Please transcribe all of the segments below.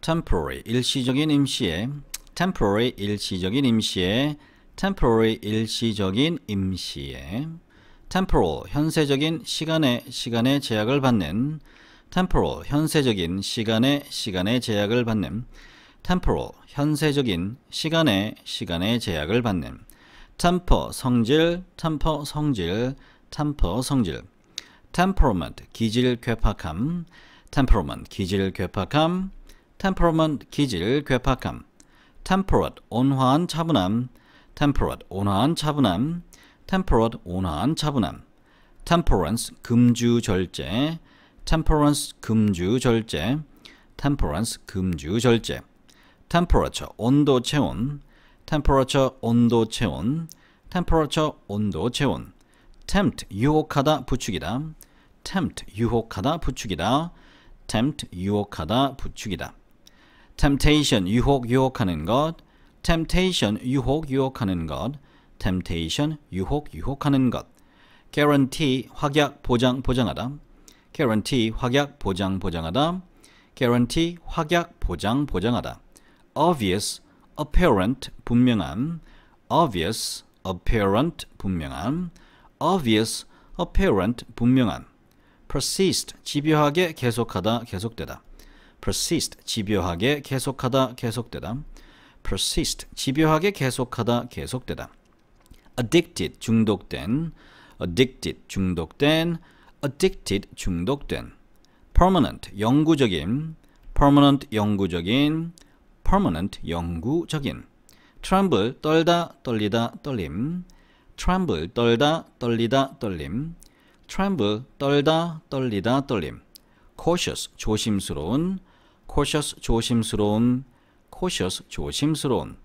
temporary 일시적인 임시에 temporary 일시적인 임시에 temporary 일시적인 임시에 temporal 현세적인 시간의 시간의 제약을 받는 temporal 현세적인 시간의 시간의 제약을 받는 temporal 현세적인 시간의 시간의 제약을 받는 temper 성질 temper 성질 temper 성질 temperament 기질 괴팍함 temperament 기질 괴팍함 temperament 기질, 괴팍함 temperate 온화한 차분함 temperate 온화한 차분함 temperate 온화한 차분함 temperance 금주 절제 temperance 금주 절제 temperance 금주 절제 temperature 온도 체온 temperature 온도 체온 temperature 온도 체온 tempt 유혹하다 부추기다 tempt 유혹하다 부추기다 tempt 유혹하다 부추기다 temptation 유혹 유혹하는 것 temptation 유혹 유혹하는 것 temptation 유혹 유혹하는 것 guarantee 확약 보장 보장하다 guarantee 확약 보장 보장하다 guarantee 확약 보장 보장하다 obvious apparent 분명한 obvious apparent 분명한 obvious apparent 분명한 persist 집요하게 계속하다 계속되다 persist 집요하게 계속하다 계속되다 persist 집요하게 계속하다 계속되다 addicted 중독된 addicted 중독된 addicted 중독된 permanent 영구적인 permanent 영구적인 permanent 영구적인 tremble 떨다 떨리다 떨림 tremble 떨다 떨리다 떨림 tremble 떨다 떨리다 떨림 cautious 조심스러운 cautious 조심스러운 cautious 조심스러운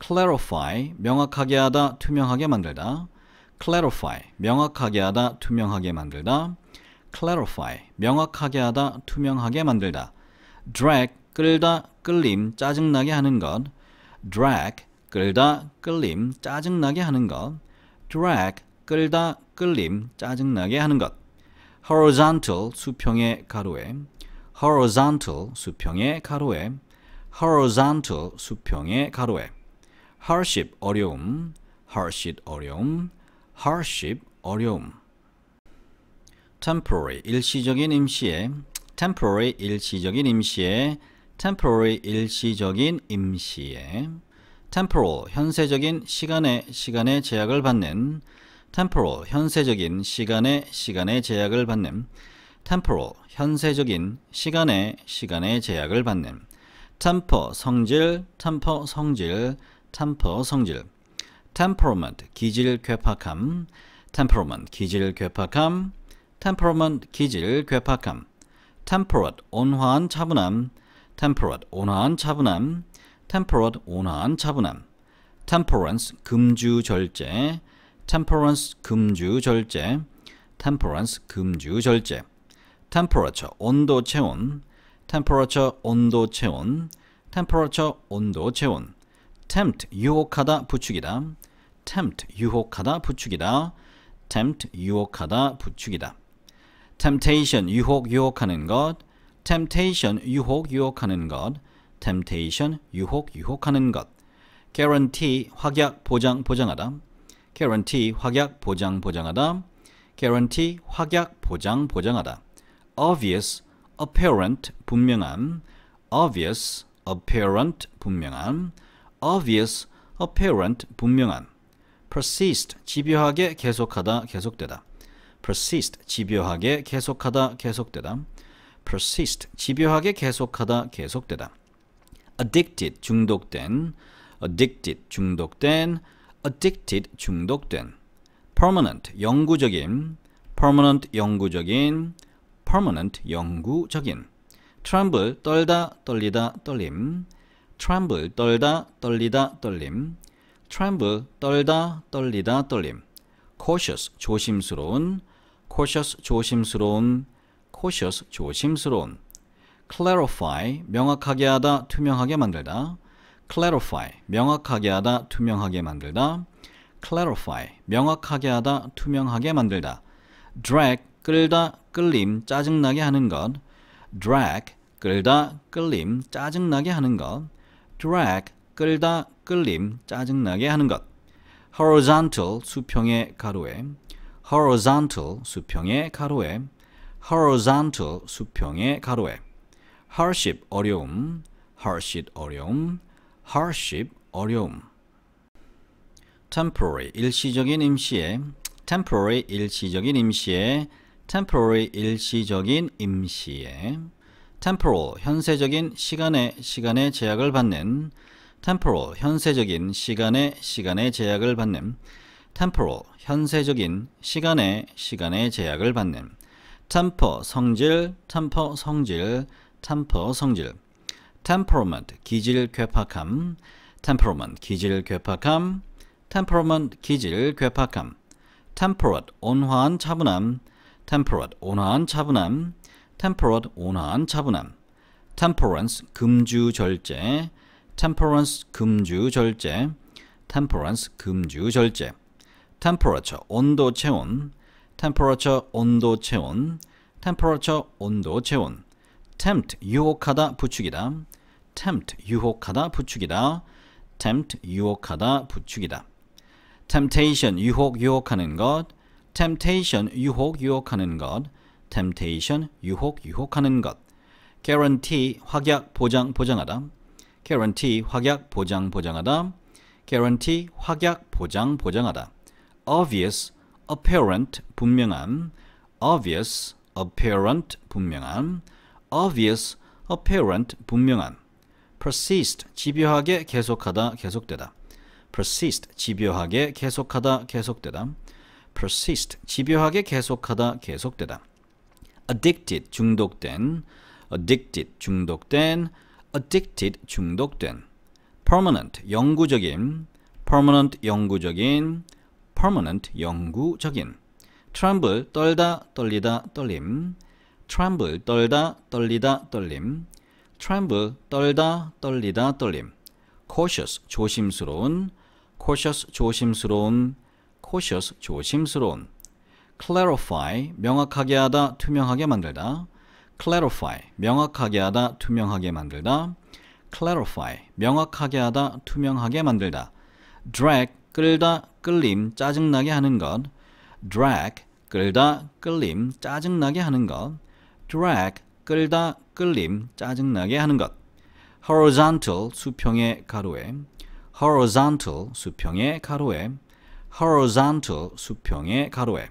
clarify 명확하게 하다 투명하게 만들다 clarify 명확하게 하다 투명하게 만들다 clarify 명확하게 하다 투명하게 만들다 drag 끌다 끌림 짜증나게 하는 것 drag 끌다 끌림 짜증나게 하는 것 drag 끌다 끌림 짜증나게 하는 것 horizontal 수평의 가로에 horizontal 수평의 가로에 horizontal 수평의 가로에 hardship 어려움 hardship 어려움 hardship 어려움 temporary 일시적인 임시에 temporary 일시적인 임시에 temporary 일시적인 임시에 temporal 현세적인 시간의 시간의 제약을 받는 temporal 현세적인 시간의 시간의 제약을 받는 temporal 현세적인 시간의 시간의 제약을 받는 temper 성질 temper 성질 temper 성질 temperament 기질 괴팍함 temperament 기질 괴팍함 temperament 기질 괴팍함 temperate 온화한 차분함 temperate 온화한 차분함 temperate 온화한 차분함 temperance 금주 절제 temperance 금주 절제 temperance 금주 절제 temperature 온도 체온 temperature 온도 체온 temperature 온도 체온 tempt 유혹하다 부추기다 tempt 유혹하다 부추기다 tempt 유혹하다 부추기다 temptation 유혹 유혹하는 것 temptation 유혹 유혹하는 것 temptation 유혹 유혹하는 것 guarantee 확약 보장 보장하다 guarantee 확약 보장 보장하다 guarantee 확약 보장 보장하다 obvious, apparent, 분명함 obvious, apparent, 분명함 obvious, apparent, 분명함 persist, 집요하게 계속하다, 계속되다 persist, 집요하게 계속하다, 계속되다 persist, 집요하게 계속하다, 계속되다 addicted, 중독된 addicted, 중독된 addicted, 중독된 permanent, 영구적인 permanent, 영구적인 permanent 영구적인 tremble 떨다 떨리다 떨림 tremble 떨다 떨리다 떨림 tremble 떨다 떨리다 떨림 cautious 조심스러운 cautious 조심스러운 cautious 조심스러운 clarify 명확하게 하다 투명하게 만들다 clarify 명확하게 하다 투명하게 만들다 clarify 명확하게 하다 투명하게 만들다 drag 끌다, 끌림, 짜증나게 하는 것. drag, 끌다, 끌림, 짜증나게 하는 것. drag, 끌다, 끌림, 짜증나게 하는 것. horizontal, 수평의 가로에. horizontal, 수평의 가로에. horizontal, 수평의 가로에. hardship, 어려움. hardship, 어려움. hardship, 어려움. temporary, 일시적인 임시에. temporary, 일시적인 임시에. temporary 일시적인 임시에 temporal 현세적인 시간의 시간의 제약을 받는 temporal 현세적인 시간의 시간의 제약을 받는 temporal 현세적인 시간의 시간의 제약을 받는 temper 성질 temper 성질 temper 성질 temperament 기질 괴팍함 temperament 기질 괴팍함 temperament 기질 괴팍함 temperate 온화한 차분함 temperate 온화한 차분함, temperate 온화한 차분함, temperance 금주 절제, temperance 금주 절제, temperance 금주 절제, temperature 온도 체온, temperature 온도 체온, temperature 온도 체온, tempt 유혹하다 부추기다, tempt 유혹하다 부추기다, tempt 유혹하다 부추기다, temptation 유혹 유혹하는 것 temptation 유혹 유혹하는 것 temptation 유혹 유혹하는 것 guarantee 확약 보장 보장하다 guarantee 확약 보장 보장하다 guarantee 확약 보장 보장하다 obvious apparent 분명한 obvious apparent 분명한 obvious apparent 분명한 persist 집요하게 계속하다 계속되다 persist 집요하게 계속하다 계속되다 persist 집요하게 계속하다 계속되다 addicted 중독된 addicted 중독된 addicted 중독된 permanent 영구적인 permanent 영구적인 permanent 영구적인 tremble 떨다 떨리다 떨림 tremble 떨다 떨리다 떨림 tremble 떨다 떨리다 떨림 cautious 조심스러운 cautious 조심스러운 cautious 조심스러운 clarify 명확하게 하다 투명하게 만들다 clarify 명확하게 하다 투명하게 만들다 clarify 명확하게 하다 투명하게 만들다 drag 끌다 끌림 짜증나게 하는 것 drag 끌다 끌림 짜증나게 하는 것 drag 끌다 끌림 짜증나게 하는 것 horizontal 수평의 가로에 horizontal 수평의 가로에 horizontal 수평의 가로에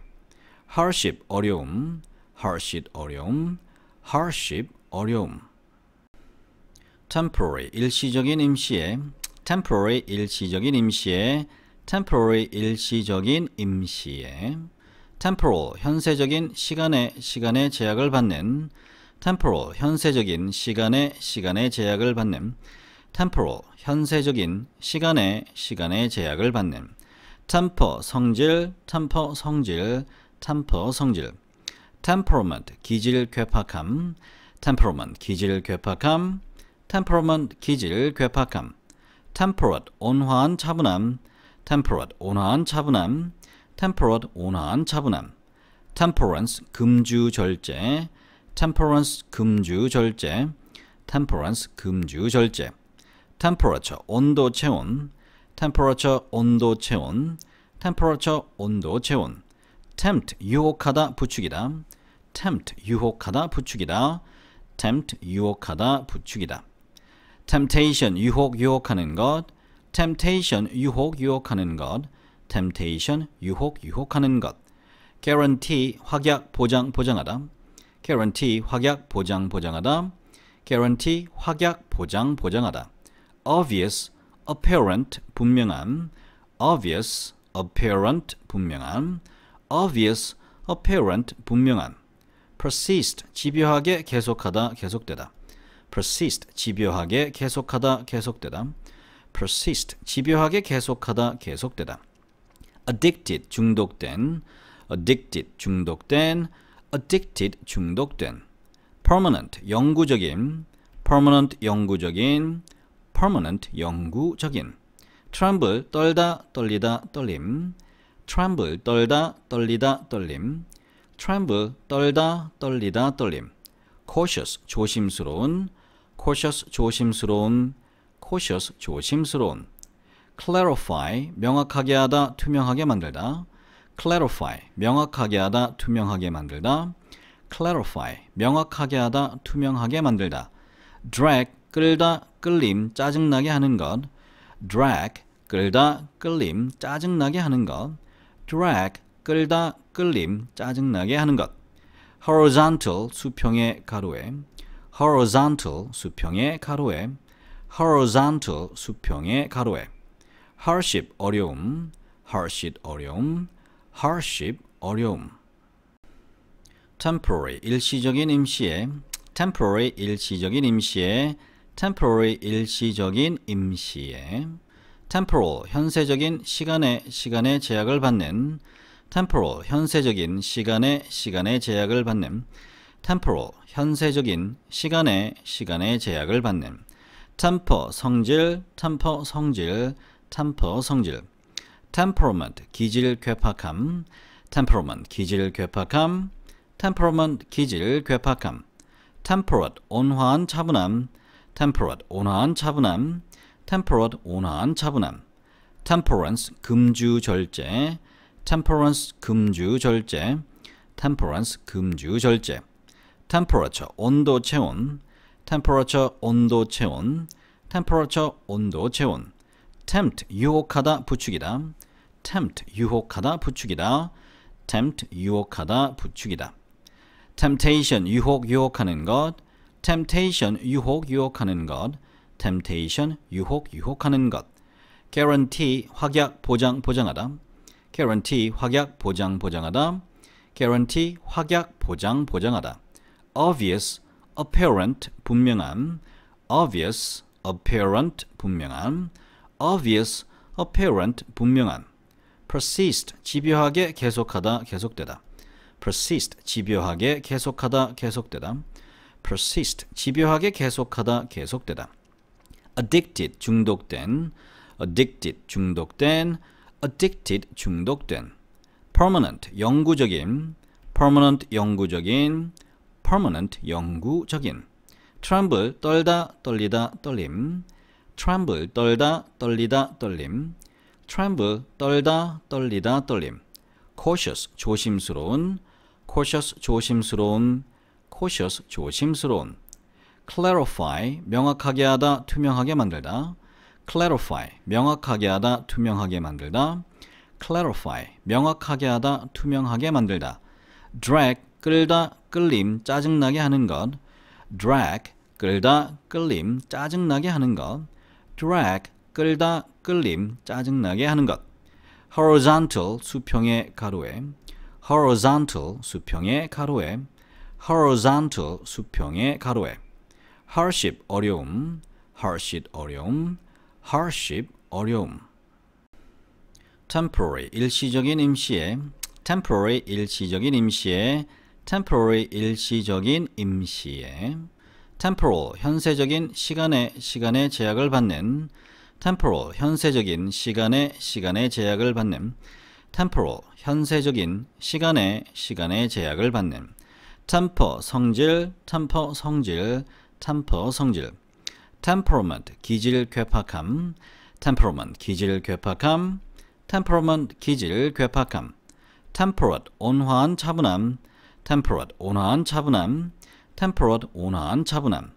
hardship 어려움, hardship 어려움, hardship 어려움 temporary 일시적인 임시에 temporary 일시적인 임시에 temporary 일시적인 임시에 temporal 현세적인 시간의 시간의 제약을 받는 temporal 현세적인 시간의 시간의 제약을 받는 temporal 현세적인 시간의 시간의 제약을 받는 템퍼 성질, 템퍼 성질, 템퍼 성질. temperament 기질 괴팍함, temperament 기질 괴팍함, temperament 기질 괴팍함. temperate 온화한 차분함, temperate 온화한 차분함, temperate 온화한 차분함. temperance 금주 절제, temperance 금주 절제, temperance 금주 절제. temperature 온도 체온, temperature 온도 체온 temperature 온도 체온 tempt 유혹하다 부추기다 tempt 유혹하다 부추기다 tempt 유혹하다 부추기다 temptation 유혹 유혹하는 것 temptation 유혹 유혹하는 것 temptation 유혹 유혹하는 것 guarantee 확약 보장 보장하다 guarantee 확약 보장 보장하다 guarantee 확약 보장 보장하다 obvious apparent 분명한 obvious apparent 분명한 obvious apparent 분명한 persist 집요하게 계속하다 계속되다 persist 집요하게 계속하다 계속되다 persist 집요하게 계속하다 계속되다 addicted 중독된 addicted 중독된 addicted 중독된 permanent 영구적인 permanent 영구적인 permanent 영구적인 tremble 떨다 떨리다 떨림 tremble 떨다 떨리다 떨림 tremble 떨다 떨리다 떨림 cautious 조심스러운 cautious 조심스러운 cautious 조심스러운 clarify 명확하게 하다 투명하게 만들다 clarify 명확하게 하다 투명하게 만들다 clarify 명확하게 하다 투명하게 만들다 drag 끌다, 끌림, 짜증나게 하는 것. drag, 끌다, 끌림, 짜증나게 하는 것. drag, 끌다, 끌림, 짜증나게 하는 것. horizontal, 수평의 가로에. horizontal, 수평의 가로에. horizontal, 수평의 가로에. hardship, 어려움. hardship, 어려움. hardship, 어려움. temporary, 일시적인 임시에. temporary, 일시적인 임시에. temporary 일시적인 임시에 temporal 현세적인 시간의 시간의 제약을 받는 temporal 현세적인 시간의 시간의 제약을 받는 temporal 현세적인 시간의 시간의 제약을 받는 temper 성질 temper 성질 temper 성질 temperament 기질 괴팍함 temperament 기질 괴팍함 temperament 기질 괴팍함 temperate 온화한 차분함 temperate 온화한 차분함, temperate 온화한 차분함, temperance 금주 절제, temperance 금주 절제, temperance 금주 절제, temperature 온도 체온, temperature 온도 체온, temperature 온도 체온, tempt 유혹하다 부추기다, tempt 유혹하다 부추기다, tempt 유혹하다 부추기다, temptation 유혹 유혹하는 것 temptation 유혹 유혹하는 것 temptation 유혹 유혹하는 것 guarantee 확약 보장 보장하다 guarantee 확약 보장 보장하다 guarantee 확약 보장 보장하다 obvious apparent 분명함 obvious apparent 분명함 obvious apparent 분명함 persist 집요하게 계속하다 계속되다 persist 집요하게 계속하다 계속되다 persist 집요하게 계속하다 계속되다 addicted 중독된 addicted 중독된 addicted 중독된 permanent 영구적인 permanent 영구적인 permanent 영구적인 tremble 떨다 떨리다 떨림 tremble 떨다 떨리다 떨림 tremble 떨다 떨리다 떨림 cautious 조심스러운 cautious 조심스러운 cautious, 조심스러운 clarify, 명확하게 하다, 투명하게 만들다 clarify, 명확하게 하다, 투명하게 만들다 clarify, 명확하게 하다, 투명하게 만들다 drag, 끌다, 끌림, 짜증나게 하는 것 drag, 끌다, 끌림, 짜증나게 하는 것 drag, 끌다, 끌림, 짜증나게 하는 것 horizontal, 수평의 가로에 horizontal, 수평의 가로에 horizontal 수평의 가로에 hardship 어려움, hardship 어려움, hardship 어려움 temporary 일시적인 임시에 temporary 일시적인 임시에 temporary 일시적인 임시에 temporal 현세적인 시간의 시간의 제약을 받는 temporal 현세적인 시간의 시간의 제약을 받는 temporal 현세적인 시간의 시간의 제약을 받는 템퍼 성질, 템퍼 성질, 템퍼 성질. temperament 기질 괴팍함, temperament 기질 괴팍함, temperament 기질 괴팍함. temperate 온화한 차분함, temperate 온화한 차분함, temperate 온화한 차분함.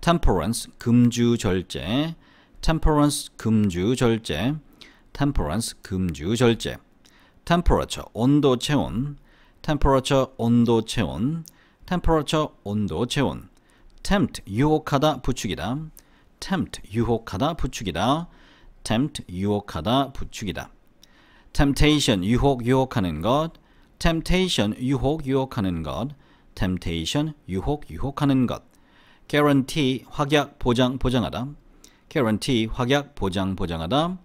temperance 금주 절제, temperance 금주 절제, temperance 금주 절제. temperature 온도 체온, temperature 온도 체온 temperature 온도 체온 tempt 유혹하다 부추기다 tempt 유혹하다 부추기다 tempt 유혹하다 부추기다 temptation 유혹 유혹하는 것 temptation 유혹 유혹하는 것 temptation 유혹 유혹하는 것 guarantee 확약 보장 보장하다 guarantee 확약 보장 보장하다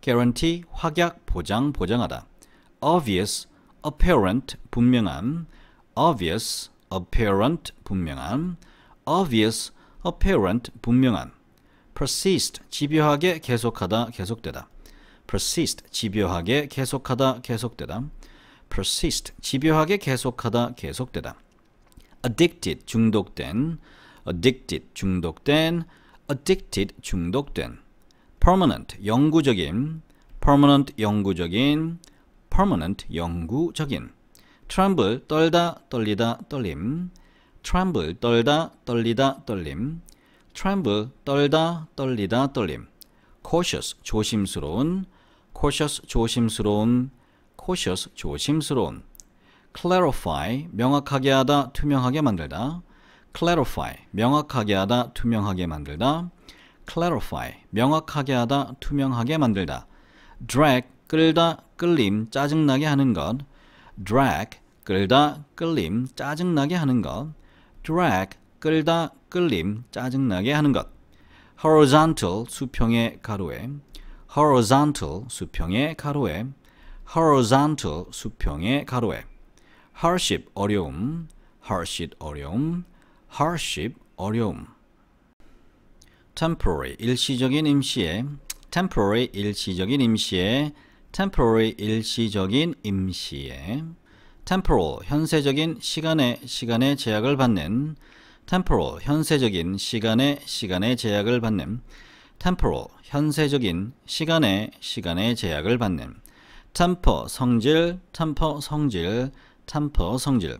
guarantee 확약 보장 보장하다 obvious apparent 분명함 obvious, apparent 분명함 obvious, apparent 분명함 persist 집요하게 계속하다 계속되다 persist 집요하게 계속하다 계속되다 persist 집요하게 계속하다 계속되다 addicted 중독된 addicted 중독된 addicted 중독된 permanent 영구적인 permanent 영구적인 permanent 영구적인 트럼블 떨다 떨리다 떨림 트럼블 떨다 떨리다 떨림 트럼블 떨다 떨리다 떨림 cautious 조심스러운 cautious 조심스러운 cautious 조심스러운 clarify 명확하게 하다 투명하게 만들다 clarify 명확하게 하다 투명하게 만들다 clarify 명확하게 하다 투명하게 만들다 drag 끌다 끌림 짜증나게 하는 것 drag 끌다 끌림 짜증나게 하는 것 drag 끌다 끌림 짜증나게 하는 것 horizontal 수평의 가로에 horizontal 수평의 가로에 horizontal 수평의 가로에 hardship 어려움 hardship 어려움 hardship 어려움 temporary 일시적인 임시에 temporary 일시적인 임시에 temporary 일시적인 임시에 temporal 현세적인 시간의 시간의 제약을 받는 temporal 현세적인 시간의 시간의 제약을 받는 temporal 현세적인 시간의 시간의 제약을 받는 temper 성질 temper 성질 temper 성질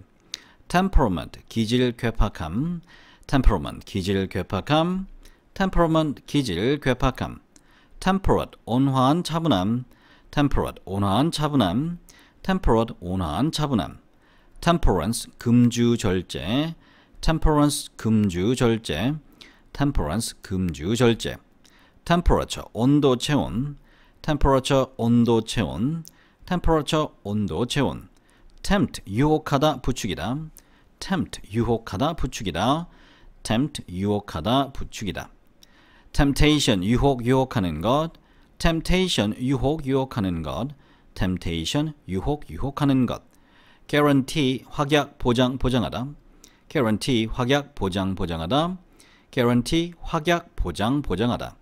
temperament 기질 괴팍함 temperament 기질 괴팍함 temperament 기질 괴팍함 temperate 온화한 차분함 temperate 온화한 차분함, temperate 온화한 차분함, temperance 금주 절제, temperance 금주 절제, temperance 금주 절제, temperature 온도 체온, temperature 온도 체온, temperature 온도 체온, tempt 유혹하다 부추기다, tempt 유혹하다 부추기다, tempt 유혹하다 부추기다, temptation 유혹 유혹하는 것 temptation 유혹 유혹하는 것 temptation 유혹 유혹하는 것 guarantee 확약 보장 보장하다 guarantee 확약 보장 보장하다 guarantee 확약 보장 보장하다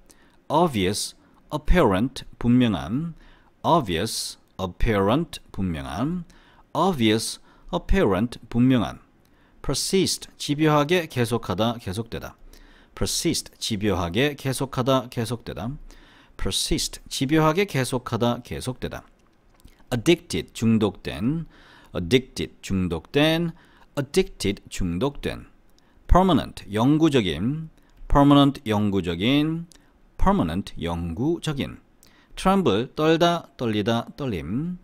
obvious apparent 분명한 obvious apparent 분명한 obvious apparent 분명한 persist 집요하게 계속하다 계속되다 persist 집요하게 계속하다 계속되다 persist 집요하게 계속하다 계속되다 addicted 중독된 addicted 중독된 addicted 중독된 permanent 영구적인 permanent 영구적인 permanent 영구적인 tremble 떨다 떨리다 떨림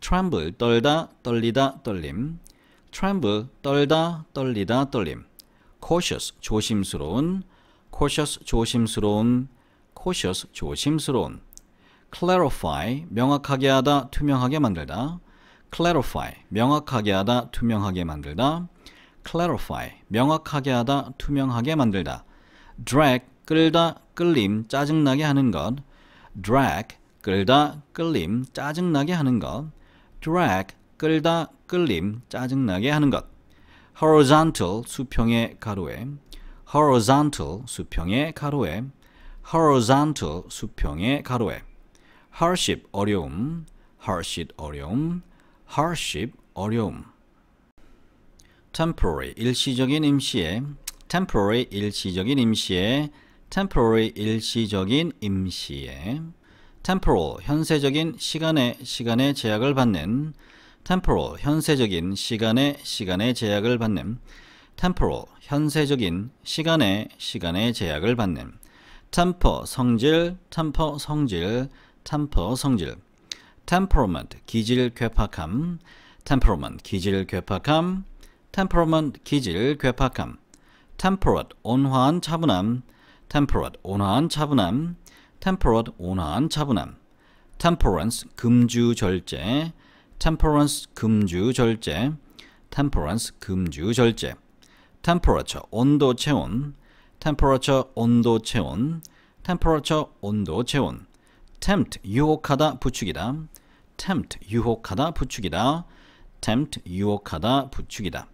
tremble 떨다 떨리다 떨림 tremble 떨다 떨리다 떨림 cautious 조심스러운 cautious 조심스러운 cautious, 조심스러운 clarify, 명확하게 하다, 투명하게 만들다 clarify, 명확하게 하다, 투명하게 만들다 clarify, 명확하게 하다, 투명하게 만들다 drag, 끌다, 끌림, 짜증나게 하는 것 drag, 끌다, 끌림, 짜증나게 하는 것 drag, 끌다, 끌림, 짜증나게 하는 것 horizontal, 수평의 가로에 horizontal, 수평의 가로에 horizontal 수평의 가로에 hardship 어려움, hardship 어려움, hardship 어려움 temporary 일시적인 임시에 temporary 일시적인 임시에 temporary 일시적인 임시에 temporal 현세적인 시간의 시간의 제약을 받는 temporal 현세적인 시간의 시간의 제약을 받는 temporal 현세적인 시간의 시간의 제약을 받는 템퍼 성질, 템퍼 성질, 템퍼 성질. temperament 기질 괴팍함, temperament 기질 괴팍함, temperament 기질 괴팍함. temperate 온화한 차분함, temperate 온화한 차분함, temperate 온화한 차분함. temperance 금주 절제, temperance 금주 절제, temperance 금주 절제. temperature 온도 체온, temperature 온도 체온 temperature 온도 체온 tempt 유혹하다 부추기다 tempt 유혹하다 부추기다 tempt 유혹하다 부추기다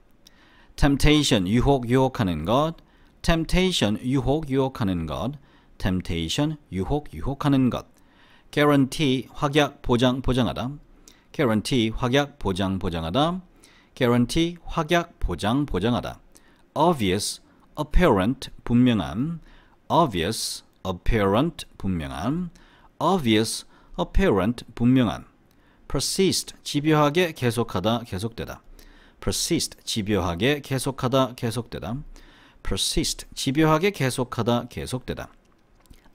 temptation 유혹 유혹하는 것 temptation 유혹 유혹하는 것 temptation 유혹 유혹하는 것 guarantee 확약 보장 보장하다 guarantee 확약 보장 보장하다 guarantee 확약 보장 보장하다 obvious apparent 분명함, obvious apparent 분명함, obvious apparent 분명함, persist 집요하게 계속하다 계속되다, persist 집요하게 계속하다 계속되다, persist 집요하게 계속하다 계속되다,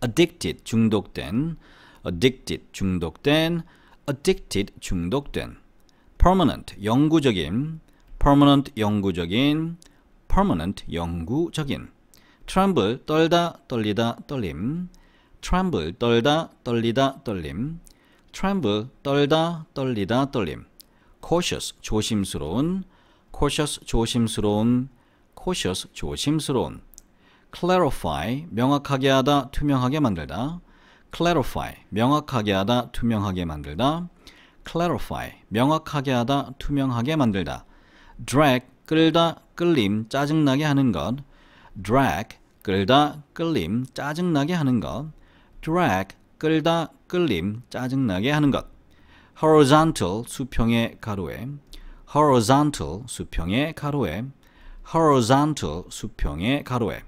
addicted 중독된, addicted 중독된, addicted 중독된, permanent 영구적인, permanent 영구적인 permanent 영구적인 tremble 떨다 떨리다 떨림 tremble 떨다 떨리다 떨림 tremble 떨다 떨리다 떨림 cautious 조심스러운 cautious 조심스러운 cautious 조심스러운 clarify 명확하게 하다 투명하게 만들다 clarify 명확하게 하다 투명하게 만들다 clarify 명확하게 하다 투명하게 만들다 drag 끌다 끌림, 짜증나게 하는 것 drag, 끌다, 끌림, 짜증나게 하는 것 drag, 끌다, 끌림, 짜증나게 하는 것 horizontal, 수평의 가로에 horizontal, 수평의 가로에 horizontal, 수평의 가로에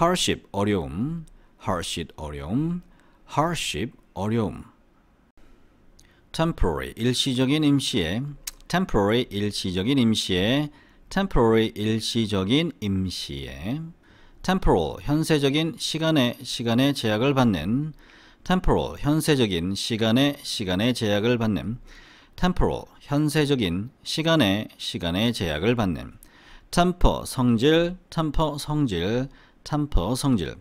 hardship, 어려움 hardship, 어려움 hardship, 어려움 temporary, 일시적인 임시에 temporary, 일시적인 임시에 temporary 일시적인 임시에 temporal 현세적인 시간의 시간의 제약을 받는 temporal 현세적인 시간의 시간의 제약을 받는 temporal 현세적인 시간의 시간의 제약을 받는 temper 성질 temper 성질 temper 성질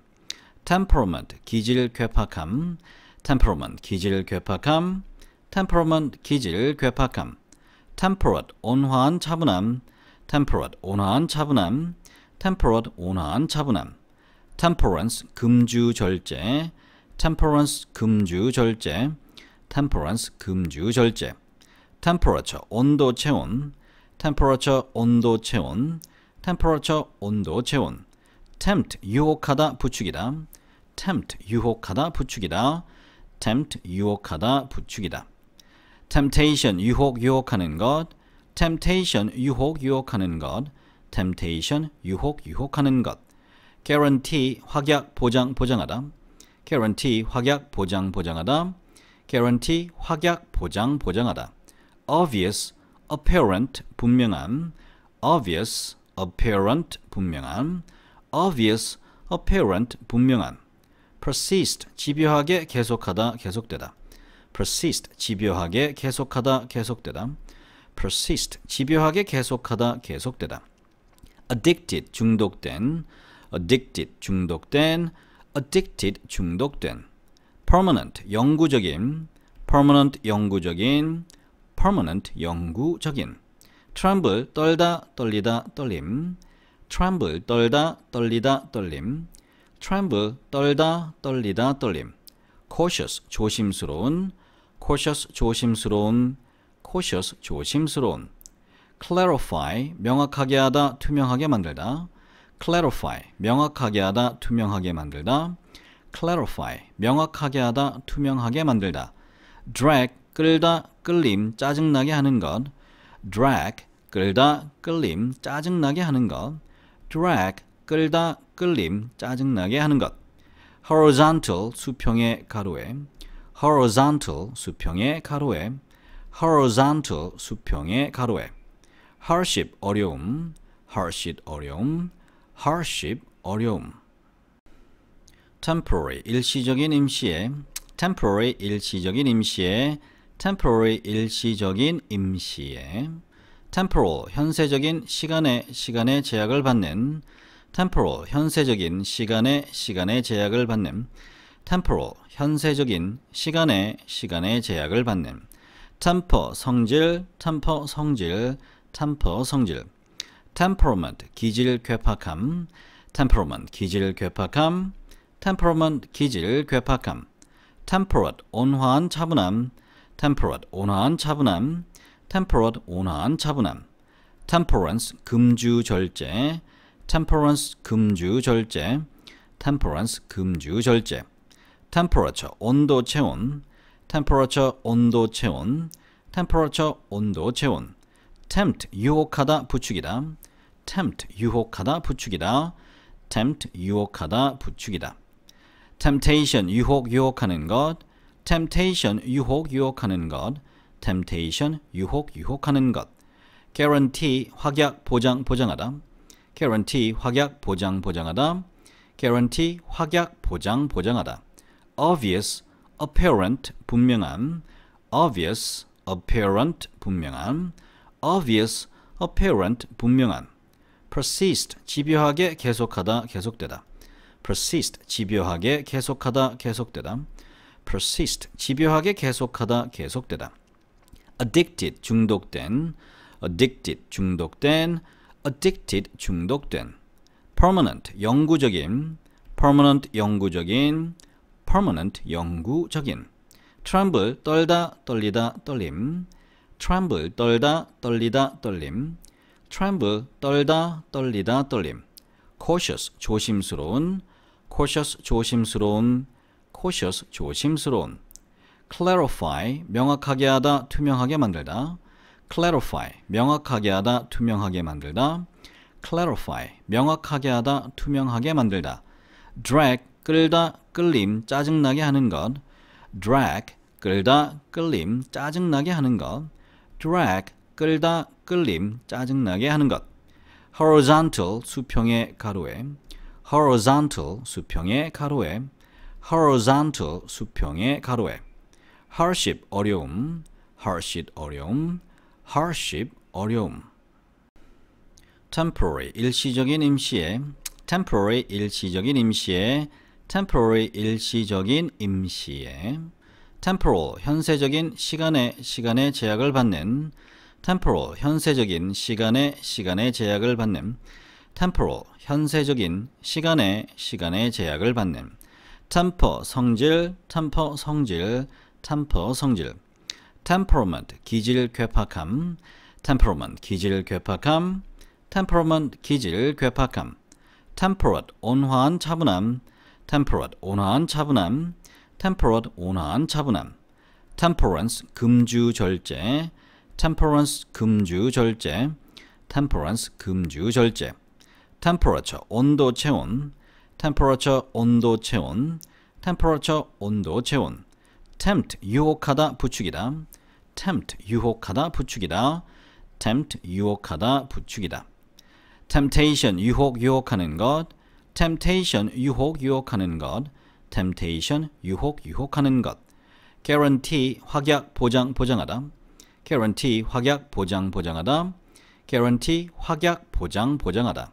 temperament 기질 괴팍함 temperament 기질 괴팍함 temperament 기질 괴팍함 temperate 온화한 차분함 temperate 온화한 차분함, temperate 온화한 차분함, temperance 금주 절제, temperance 금주 절제, temperance 금주 절제, temperature 온도 체온, temperature 온도 체온, temperature 온도 체온, tempt 유혹하다 부추기다, tempt 유혹하다 부추기다, tempt 유혹하다 부추기다, temptation 유혹 유혹하는 것, temptation, 유혹, 유혹하는 것, temptation, 유혹, 유혹하는 것, guarantee, 확약, 보장, 보장하다, guarantee, 확약, 보장, 보장하다, guarantee, 확약, 보장, 보장하다, obvious, apparent, 분명함, obvious, apparent, 분명함, obvious, apparent, 분명함, persist, 집요하게 계속하다, 계속되다, persist, 집요하게 계속하다, 계속되다, persist 집요하게 계속하다 계속되다 addicted 중독된 addicted 중독된 addicted 중독된 permanent 영구적인 permanent 영구적인 permanent 영구적인 tremble 떨다 떨리다 떨림 tremble 떨다 떨리다 떨림 tremble 떨다 떨리다 떨림 cautious 조심스러운 cautious 조심스러운 cautious, 조심스러운 clarify, 명확하게 하다, 투명하게 만들다 clarify, 명확하게 하다, 투명하게 만들다 clarify, 명확하게 하다, 투명하게 만들다 drag, 끌다, 끌림, 짜증나게 하는 것 drag, 끌다, 끌림, 짜증나게 하는 것 drag, 끌다, 끌림, 짜증나게 하는 것 horizontal, 수평의 가로에 horizontal, 수평의 가로에 horizontal 수평의 가로에 hardship 어려움, hardship 어려움, hardship 어려움 temporary 일시적인 임시에 temporary 일시적인 임시에 temporary 일시적인 임시에 temporal 현세적인 시간의 시간의 제약을 받는 temporal 현세적인 시간의 시간의 제약을 받는 temporal 현세적인 시간의 시간의 제약을 받는 템퍼 성질, 템퍼 성질, 템퍼 성질. temperament 기질 괴팍함, temperament 기질 괴팍함, temperament 기질 괴팍함. temperate 온화한 차분함, temperate 온화한 차분함, temperate 온화한 차분함. temperance 금주 절제, temperance 금주 절제, temperance 금주 절제. temperature 온도 체온, temperature 온도 체온 temperature 온도 체온 tempt 유혹하다 부추기다 tempt 유혹하다 부추기다 tempt 유혹하다 부추기다 temptation 유혹 유혹하는 것 temptation 유혹 유혹하는 것 temptation 유혹 유혹하는 것 guarantee 확약 보장 보장하다 guarantee 확약 보장 보장하다 guarantee 확약 보장 보장하다 obvious apparent 분명한 obvious apparent 분명한 obvious apparent 분명한 persist 집요하게 계속하다 계속되다 persist 집요하게 계속하다 계속되다 persist 집요하게 계속하다 계속되다 addicted 중독된 addicted 중독된 addicted 중독된 permanent 영구적인 permanent 영구적인 permanent 영구적인 tremble 떨다 떨리다 떨림 tremble 떨다 떨리다 떨림 tremble 떨다 떨리다 떨림 cautious 조심스러운 cautious 조심스러운 cautious 조심스러운 clarify 명확하게 하다 투명하게 만들다 clarify 명확하게 하다 투명하게 만들다 clarify 명확하게 하다 투명하게 만들다 drag 끌다, 끌림, 짜증나게 하는 것. drag, 끌다, 끌림, 짜증나게 하는 것. drag, 끌다, 끌림, 짜증나게 하는 것. horizontal, 수평의 가로에. horizontal, 수평의 가로에. horizontal, 수평의 가로에. hardship, 어려움. hardship, 어려움. hardship, 어려움. temporary, 일시적인 임시에. temporary, 일시적인 임시에. temporary 일시적인 임시에 temporal 현세적인 시간의 시간의 제약을 받는 temporal 현세적인 시간의 시간의 제약을 받는 temporal 현세적인 시간의 시간의 제약을 받는 temper 성질 temper 성질 temper 성질 temperament 기질 괴팍함 temperament 기질 괴팍함 temperament 기질 괴팍함 temperate 온화한 차분함 temperate 온화한 차분함 temperate 온화한 차분함 temperance 금주 절제 temperance 금주 절제 temperance 금주 절제 temperature 온도 체온 temperature 온도 체온 temperature 온도 체온 tempt 유혹하다 부추기다 tempt 유혹하다 부추기다 tempt 유혹하다 부추기다 temptation 유혹 유혹하는 것 temptation, 유혹, 유혹하는 것, temptation, 유혹, 유혹하는 것, guarantee, 확약, 보장, 보장하다, guarantee, 확약, 보장, 보장하다, guarantee, 확약, 보장, 보장하다,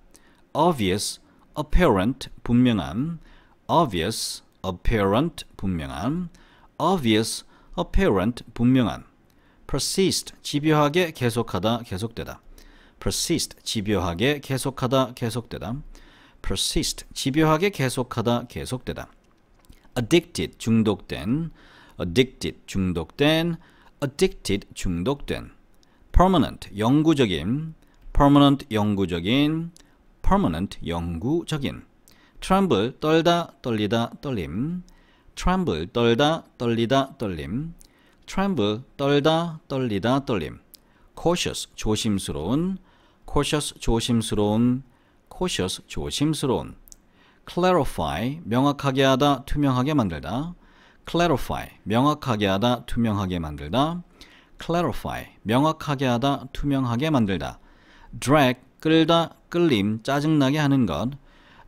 obvious, apparent, 분명함, obvious, apparent, 분명함, obvious, apparent, 분명함, persist, 집요하게 계속하다, 계속되다, persist, 집요하게 계속하다, 계속되다, persist 집요하게 계속하다 계속되다 addicted 중독된 addicted 중독된 addicted 중독된 permanent 영구적인 permanent 영구적인 permanent 영구적인 tremble 떨다 떨리다 떨림 tremble 떨다 떨리다 떨림 tremble 떨다 떨리다 떨림 cautious 조심스러운 cautious 조심스러운 cautious 조심스러운 clarify 명확하게 하다 투명하게 만들다 clarify 명확하게 하다 투명하게 만들다 clarify 명확하게 하다 투명하게 만들다 drag 끌다 끌림 짜증나게 하는 것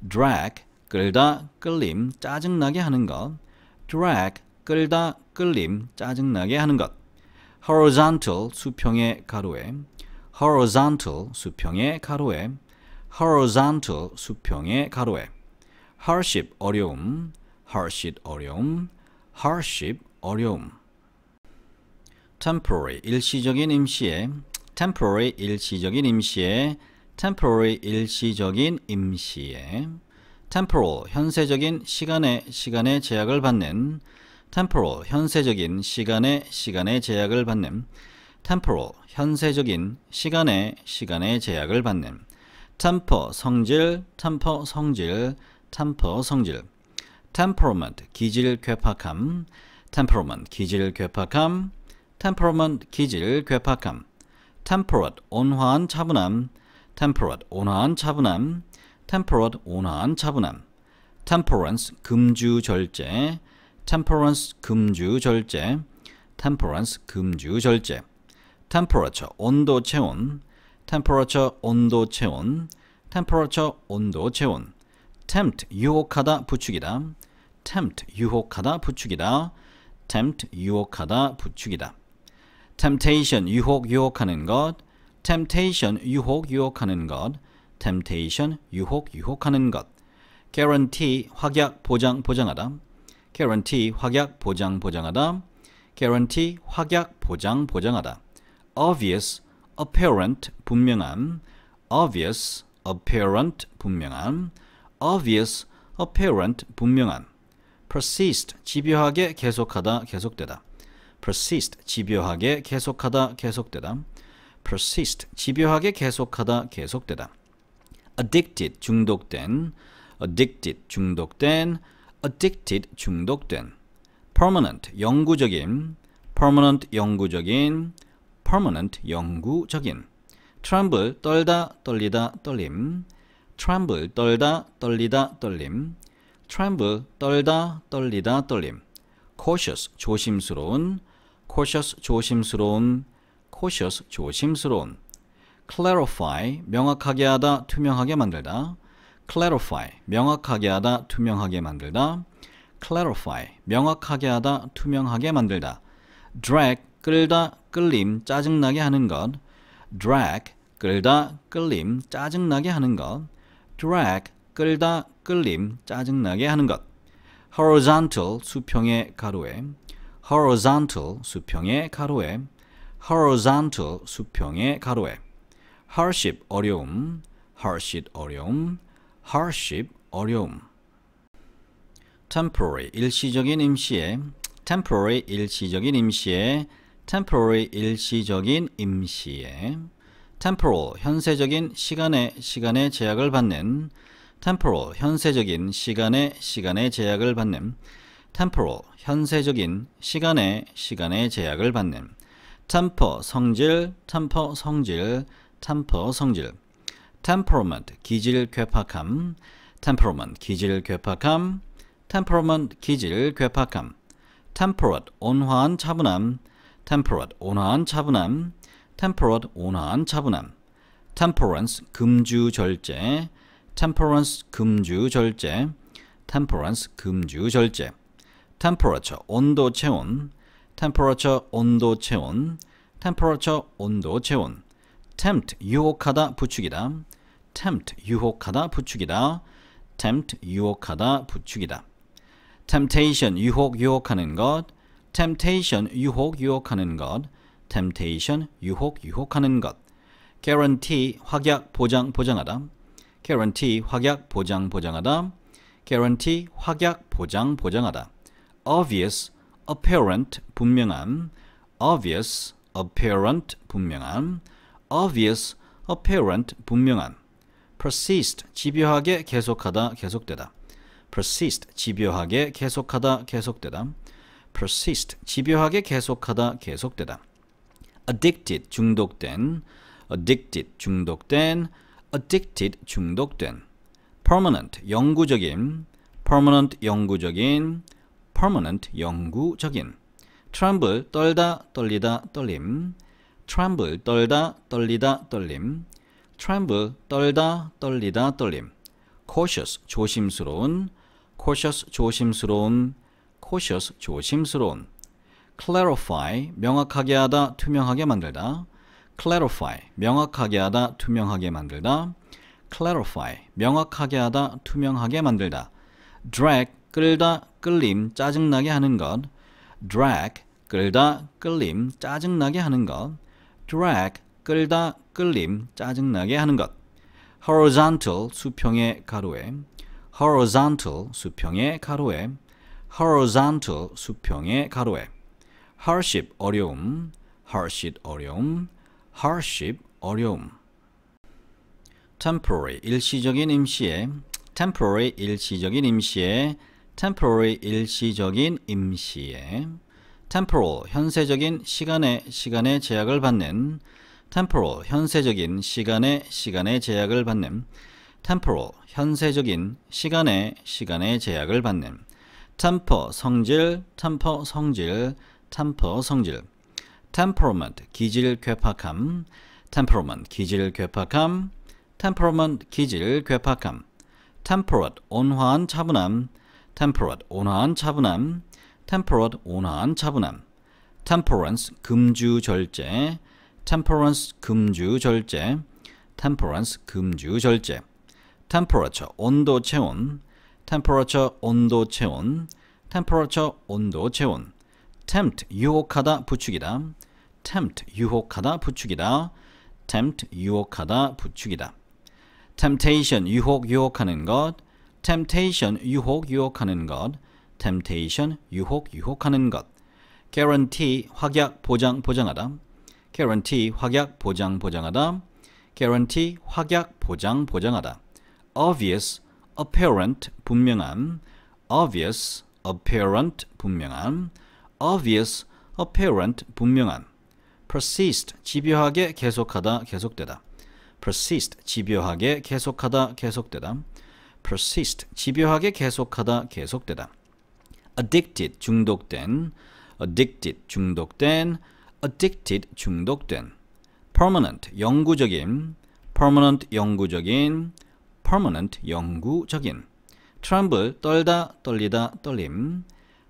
drag 끌다 끌림 짜증나게 하는 것 drag 끌다 끌림 짜증나게 하는 것 horizontal 수평의 가로에 horizontal 수평의 가로에 horizontal 수평의 가로에 hardship 어려움, hardship 어려움, hardship 어려움 temporary 일시적인 임시에 temporary 일시적인 임시에 temporary 일시적인 임시에 temporal 현세적인 시간의 시간의 제약을 받는 temporal 현세적인 시간의 시간의 제약을 받는 temporal 현세적인 시간의 시간의 제약을 받는 템퍼 성질, 템퍼 성질, 템퍼 성질. temperament 기질 괴팍함, temperament 기질 괴팍함, temperament 기질 괴팍함. temperate 온화한 차분함, temperate 온화한 차분함, temperate 온화한 차분함. temperance 금주 절제, temperance 금주 절제, temperance 금주 절제. temperature 온도 체온, temperature 온도 체온 temperature 온도 체온 tempt 유혹하다 부추기다 tempt 유혹하다 부추기다 tempt 유혹하다 부추기다 temptation 유혹 유혹하는 것 temptation 유혹 유혹하는 것 temptation 유혹 유혹하는 것 guarantee 확약 보장 보장하다 guarantee 확약 보장 보장하다 guarantee 확약 보장 보장하다 obvious apparent 분명함 obvious apparent 분명함 obvious apparent 분명함 persist 집요하게 계속하다 계속되다 persist 집요하게 계속하다 계속되다 persist 집요하게 계속하다 계속되다 addicted 중독된 addicted 중독된 addicted 중독된 permanent 영구적인 permanent 영구적인 permanent 영구적인 tremble 떨다 떨리다 떨림 tremble 떨다 떨리다 떨림 tremble 떨다 떨리다 떨림 cautious 조심스러운 cautious 조심스러운 cautious 조심스러운 clarify 명확하게 하다 투명하게 만들다 clarify 명확하게 하다 투명하게 만들다 clarify 명확하게 하다 투명하게 만들다 drag 끌다, 끌림, 짜증나게 하는 것. drag, 끌다, 끌림, 짜증나게 하는 것. drag, 끌다, 끌림, 짜증나게 하는 것. horizontal, 수평의 가로에. horizontal, 수평의 가로에. horizontal, 수평의 가로에. hardship, 어려움. hardship, 어려움. hardship, 어려움. temporary, 일시적인 임시에. temporary, 일시적인 임시에. temporary 일시적인 임시에 temporal 현세적인 시간의 시간의 제약을 받는 temporal 현세적인 시간의 시간의 제약을 받는 temporal 현세적인 시간의 시간의 제약을 받는 temper 성질 temper 성질 temper 성질 temperament 기질 괴팍함 temperament 기질 괴팍함 temperament 기질 괴팍함 temperate 온화한 차분함 temperate 온화한 차분함, temperate 온화한 차분함, temperance 금주 절제, temperance 금주 절제, temperance 금주 절제, temperature 온도 체온, temperature 온도 체온, temperature 온도 체온, tempt 유혹하다 부추기다, tempt 유혹하다 부추기다, tempt 유혹하다 부추기다. temptation 유혹 유혹하는 것 temptation, 유혹, 유혹하는 것, temptation, 유혹, 유혹하는 것, guarantee, 확약, 보장, 보장하다, guarantee, 확약, 보장, 보장하다, guarantee, 확약, 보장, 보장하다, obvious, apparent, 분명한, obvious, apparent, 분명한, obvious, apparent, 분명한, persist, 집요하게 계속하다, 계속되다, persist, 집요하게 계속하다, 계속되다, persist 집요하게 계속하다 계속되다 addicted 중독된 addicted 중독된 addicted 중독된 permanent 영구적인 permanent 영구적인 permanent 영구적인 tremble 떨다 떨리다 떨림 tremble 떨다 떨리다 떨림 tremble 떨다 떨리다 떨림 cautious 조심스러운 cautious 조심스러운 cautious 조심스러운 clarify 명확하게 하다 투명하게 만들다 clarify 명확하게 하다 투명하게 만들다 clarify 명확하게 하다 투명하게 만들다 drag 끌다 끌림 짜증나게 하는 것 drag 끌다 끌림 짜증나게 하는 것 drag 끌다 끌림 짜증나게 하는 것 horizontal 수평의 가로에 horizontal 수평의 가로에 horizontal 수평의 가로에 hardship 어려움, hardship 어려움, hardship 어려움 temporary 일시적인 임시에 temporary 일시적인 임시에 temporary 일시적인 임시에 temporal 현세적인 시간의 시간의 제약을 받는 temporal 현세적인 시간의 시간의 제약을 받는 temporal 현세적인 시간의 시간의 제약을 받는 템퍼 성질, 템퍼 성질, 템퍼 성질. temperament 기질 괴팍함, temperament 기질 괴팍함, temperament 기질 괴팍함. temperate 온화한 차분함, temperate 온화한 차분함, temperate 온화한 차분함. temperance 금주 절제, temperance 금주 절제, temperance 금주 절제. temperature 온도 체온, temperature 온도 체온 temperature 온도 체온 tempt 유혹하다 부추기다 tempt 유혹하다 부추기다 tempt 유혹하다 부추기다 temptation 유혹 유혹하는 것 temptation 유혹 유혹하는 것 temptation 유혹 유혹하는 것 guarantee 확약 보장 보장하다 guarantee 확약 보장 보장하다 guarantee 확약 보장 보장하다 obvious apparent 분명함 obvious apparent 분명함 obvious apparent 분명함 persist 집요하게 계속하다 계속되다 persist 집요하게 계속하다 계속되다 persist 집요하게 계속하다 계속되다 addicted 중독된 addicted 중독된 addicted 중독된 permanent 영구적인 permanent 영구적인 permanent 영구적인 tremble 떨다 떨리다 떨림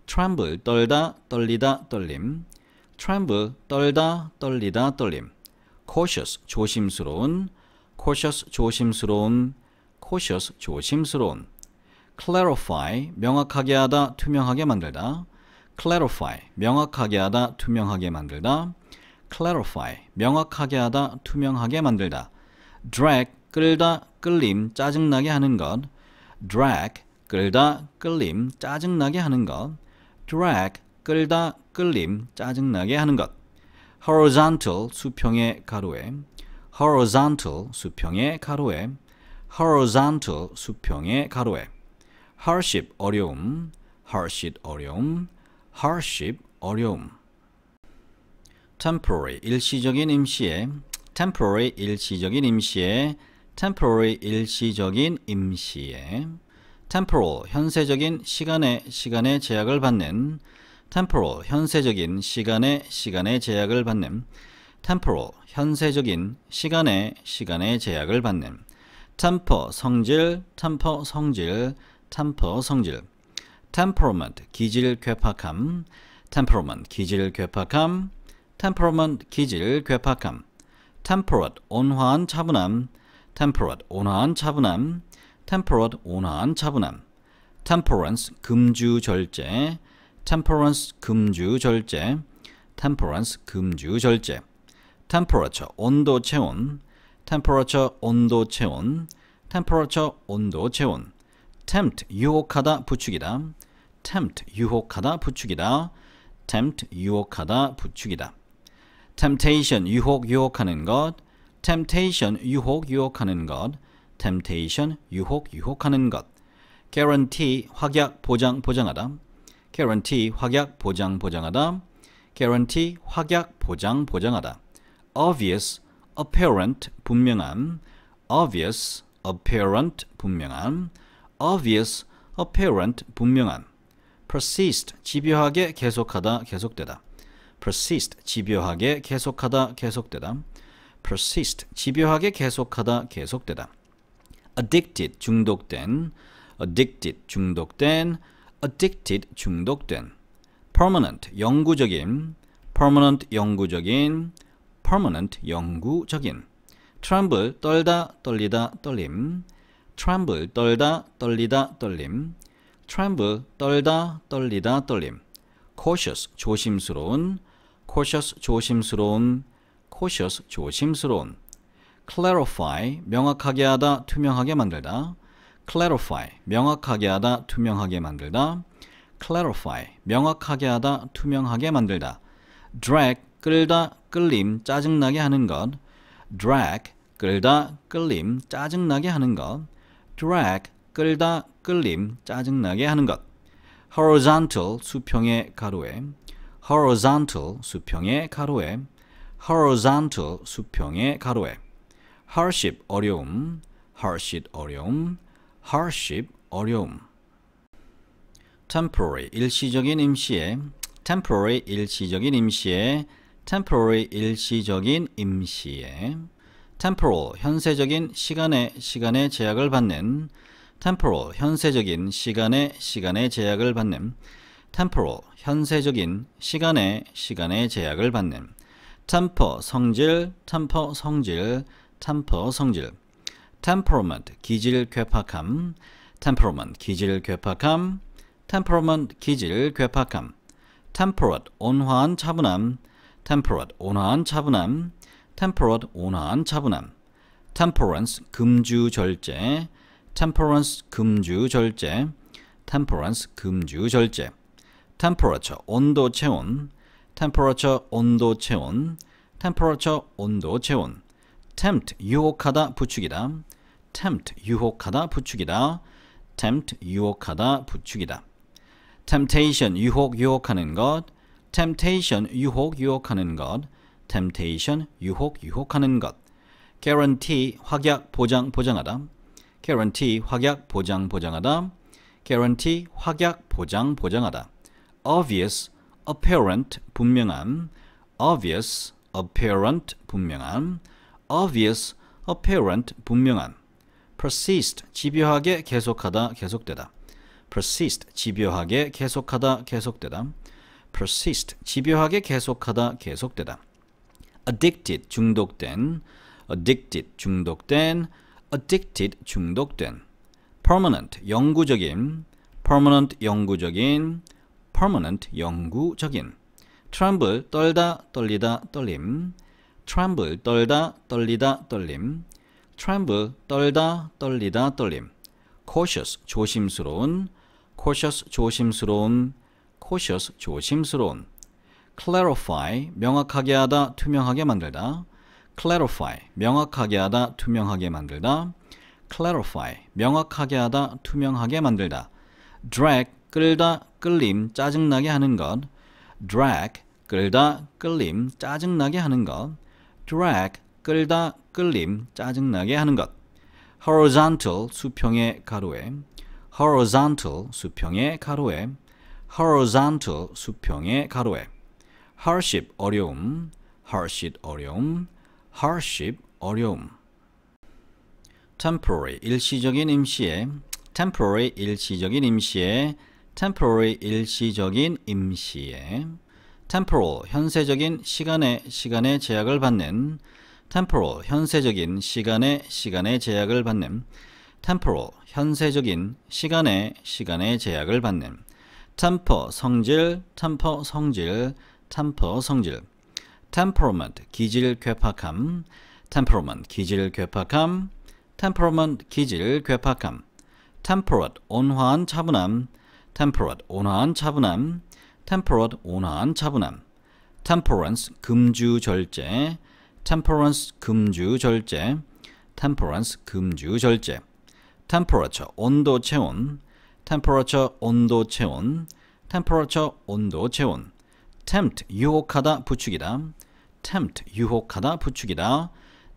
tremble 떨다 떨리다 떨림 tremble 떨다 떨리다 떨림 cautious 조심스러운 cautious 조심스러운 cautious 조심스러운 clarify 명확하게 하다 투명하게 만들다 clarify 명확하게 하다 투명하게 만들다 clarify 명확하게 하다 투명하게 만들다 drag 끌다 끌림, 짜증나게 하는 것 drag, 끌다, 끌림, 짜증나게 하는 것 drag, 끌다, 끌림, 짜증나게 하는 것 horizontal, 수평의 가로에 horizontal, 수평의 가로에 horizontal, 수평의 가로에 hardship, 어려움 hardship, 어려움 hardship, 어려움 temporary, 일시적인 임시에 temporary, 일시적인 임시에 temporary 일시적인 임시에 temporal 현세적인 시간의 시간의 제약을 받는 temporal 현세적인 시간의 시간의 제약을 받는 temporal 현세적인 시간의 시간의 제약을 받는 temper 성질 temper 성질 temper 성질 temperament 기질 괴팍함 temperament 기질 괴팍함 temperament 기질 괴팍함 temperate 온화한 차분함 temperate 온화한 차분함, temperate 온화한 차분함, temperance 금주 절제, temperance 금주 절제, temperance 금주 절제, temperature 온도 체온, temperature 온도 체온, temperature 온도 체온, tempt 유혹하다 부추기다, tempt 유혹하다 부추기다, tempt 유혹하다 부추기다, temptation 유혹 유혹하는 것 temptation, 유혹, 유혹하는 것, temptation, 유혹, 유혹하는 것, guarantee, 확약, 보장, 보장하다, guarantee, 확약, 보장, 보장하다, guarantee, 확약, 보장, 보장하다, obvious, apparent, 분명함, obvious, apparent, 분명함, obvious, apparent, 분명함, persist, 집요하게 계속하다, 계속되다, persist, 집요하게 계속하다, 계속되다, persist 집요하게 계속하다 계속되다 addicted 중독된 addicted 중독된 addicted 중독된 permanent 영구적인 permanent 영구적인 permanent 영구적인 tremble 떨다 떨리다 떨림 tremble 떨다 떨리다 떨림 tremble 떨다 떨리다 떨림 cautious 조심스러운 cautious 조심스러운 cautious 조심스러운 clarify 명확하게 하다 투명하게 만들다 clarify 명확하게 하다 투명하게 만들다 clarify 명확하게 하다 투명하게 만들다 drag 끌다 끌림 짜증나게 하는 것 drag 끌다 끌림 짜증나게 하는 것 drag 끌다 끌림 짜증나게 하는 것 horizontal 수평의 가로에 horizontal 수평의 가로에 horizontal 수평의 가로에 hardship 어려움, hardship 어려움, hardship 어려움 temporary 일시적인 임시에 temporary 일시적인 임시에 temporary 일시적인 임시에 temporal 현세적인 시간의 시간의 제약을 받는 temporal 현세적인 시간의 시간의 제약을 받는 temporal 현세적인 시간의 시간의 제약을 받는 temper 성질, temper 성질, temper 성질. temperament 기질 괴팍함, temperament 기질 괴팍함, temperament 기질 괴팍함. temperate 온화한 차분함, temperate 온화한 차분함, temperate 온화한 차분함. temperance 금주 절제, temperance 금주 절제, temperance 금주 절제. temperature 온도 체온, temperature 온도 체온 temperature 온도 체온 tempt 유혹하다 부추기다 tempt 유혹하다 부추기다 tempt 유혹하다 부추기다 temptation 유혹 유혹하는 것 temptation 유혹 유혹하는 것 temptation 유혹 유혹하는 것 guarantee 확약 보장 보장하다 guarantee 확약 보장 보장하다 guarantee 확약 보장 보장하다 obvious apparent 분명함 obvious apparent 분명함 obvious apparent 분명함 persist 집요하게 계속하다 계속되다 persist 집요하게 계속하다 계속되다 persist 집요하게 계속하다 계속되다 addicted 중독된 addicted 중독된 addicted 중독된 permanent 영구적인 permanent 영구적인 permanent 영구적인 tremble 떨다 떨리다 떨림 tremble 떨다 떨리다 떨림 tremble 떨다 떨리다 떨림 cautious 조심스러운 cautious 조심스러운 cautious 조심스러운 clarify 명확하게 하다 투명하게 만들다 clarify 명확하게 하다 투명하게 만들다 clarify 명확하게 하다 투명하게 만들다 drag 끌다, 끌림, 짜증나게 하는 것. drag, 끌다, 끌림, 짜증나게 하는 것. drag, 끌다, 끌림, 짜증나게 하는 것. horizontal, 수평의 가로에. horizontal, 수평의 가로에. horizontal, 수평의 가로에. hardship, 어려움. hardship, 어려움. hardship, 어려움. temporary, 일시적인 임시에. temporary, 일시적인 임시에 temporary 일시적인 임시에 temporal 현세적인 시간의 시간의 제약을 받는 temporal 현세적인 시간의 시간의 제약을 받는 temporal 현세적인 시간의 시간의 제약을 받는 temper 성질 temper 성질 temper 성질 temperament 기질 괴팍함 temperament 기질 괴팍함 temperament 기질 괴팍함 temperate 온화한 차분함 temperate 온화한 차분함, temperate 온화한 차분함, temperance 금주 절제, temperance 금주 절제, temperance 금주 절제, temperature 온도 체온, temperature 온도 체온, temperature 온도 체온, tempt 유혹하다 부추기다, tempt 유혹하다 부추기다,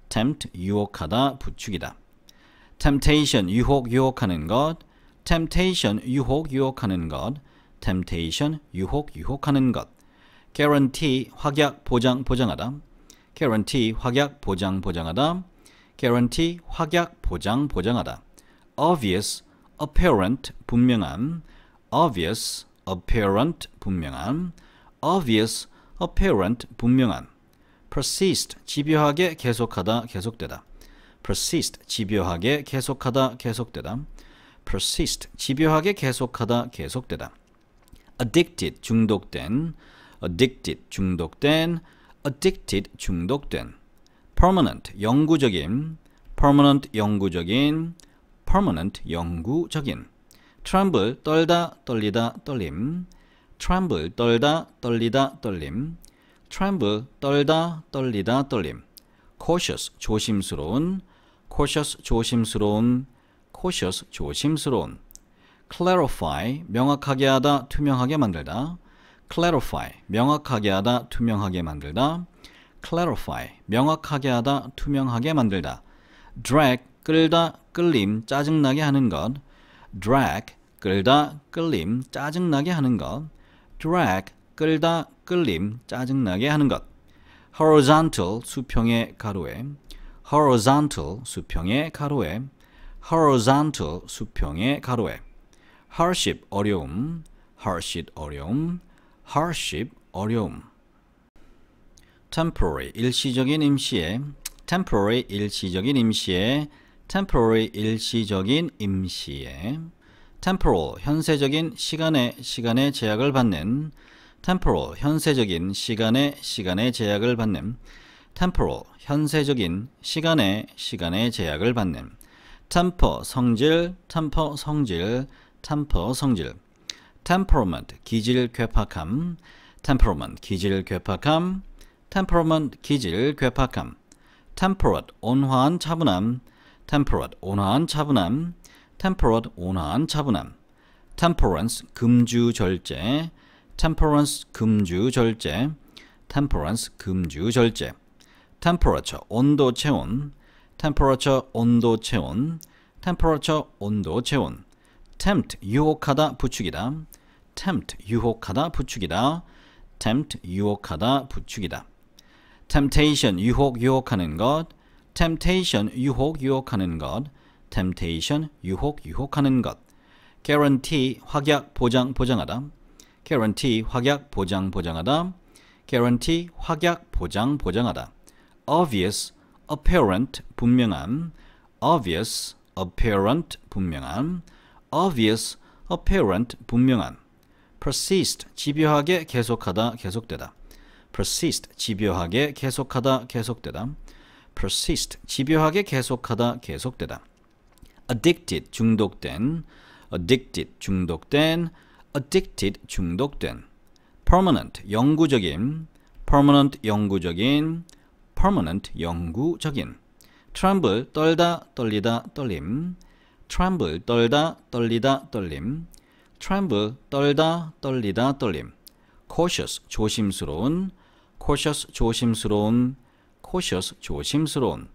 tempt 유혹하다 부추기다. temptation 유혹 유혹하는 것 temptation, 유혹, 유혹하는 것, temptation, 유혹, 유혹하는 것, guarantee, 확약, 보장, 보장하다, guarantee, 확약, 보장, 보장하다, guarantee, 확약, 보장, 보장하다, obvious, apparent, 분명한, obvious, apparent, 분명한, obvious, apparent, 분명한, persist, 집요하게 계속하다, 계속되다, persist, 집요하게 계속하다, 계속되다, persist 집요하게 계속하다 계속되다 addicted 중독된 addicted 중독된 addicted 중독된 permanent 영구적인 permanent 영구적인 permanent 영구적인 tremble 떨다 떨리다 떨림 tremble 떨다 떨리다 떨림 tremble 떨다 떨리다 떨림 cautious 조심스러운 cautious 조심스러운 cautious 조심스러운 clarify 명확하게 하다 투명하게 만들다 clarify 명확하게 하다 투명하게 만들다 clarify 명확하게 하다 투명하게 만들다 drag 끌다 끌림 짜증나게 하는 것 drag 끌다 끌림 짜증나게 하는 것 drag 끌다 끌림 짜증나게 하는 것 horizontal 수평의 가로에 horizontal 수평의 가로에 horizontal 수평의 가로에 hardship 어려움, hardship 어려움, hardship 어려움 temporary 일시적인 임시에 temporary 일시적인 임시에 temporary 일시적인 임시에 temporal 현세적인 시간의 시간의 제약을 받는 temporal 현세적인 시간의 시간의 제약을 받는 temporal 현세적인 시간의 시간의 제약을 받는 템퍼 성질, 템퍼 성질, 템퍼 성질. temperament 기질 괴팍함, temperament 기질 괴팍함, temperament 기질 괴팍함. temperate 온화한 차분함, temperate 온화한 차분함, temperate 온화한 차분함. temperance 금주 절제, temperance 금주 절제, temperance 금주 절제. temperature 온도 체온, temperature 온도 체온 temperature 온도 체온 tempt 유혹하다 부추기다 tempt 유혹하다 부추기다 tempt 유혹하다 부추기다 temptation 유혹 유혹하는 것 temptation 유혹 유혹하는 것 temptation 유혹 유혹하는 것 guarantee 확약 보장 보장하다 guarantee 확약 보장 보장하다 guarantee 확약 보장 보장하다 obvious apparent 분명함 obvious apparent 분명함 obvious apparent 분명함 persist 집요하게 계속하다 계속되다 persist 집요하게 계속하다 계속되다 persist 집요하게 계속하다 계속되다 addicted 중독된 addicted 중독된 addicted 중독된 permanent 영구적인 permanent 영구적인 permanent 영구적인 tremble 떨다 떨리다 떨림 tremble 떨다 떨리다 떨림 tremble 떨다 떨리다 떨림 cautious 조심스러운 cautious 조심스러운 cautious 조심스러운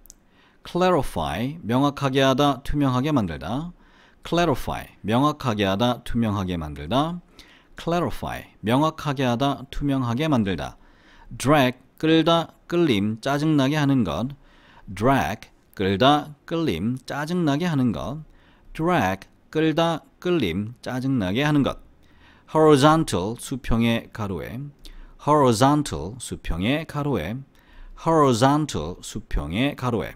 clarify 명확하게 하다 투명하게 만들다 clarify 명확하게 하다 투명하게 만들다 clarify 명확하게 하다 투명하게 만들다 drag 끌다 끌림, 짜증나게 하는 것 drag, 끌다, 끌림, 짜증나게 하는 것 drag, 끌다, 끌림, 짜증나게 하는 것 horizontal, 수평의 가로에 horizontal, 수평의 가로에 horizontal, 수평의 가로에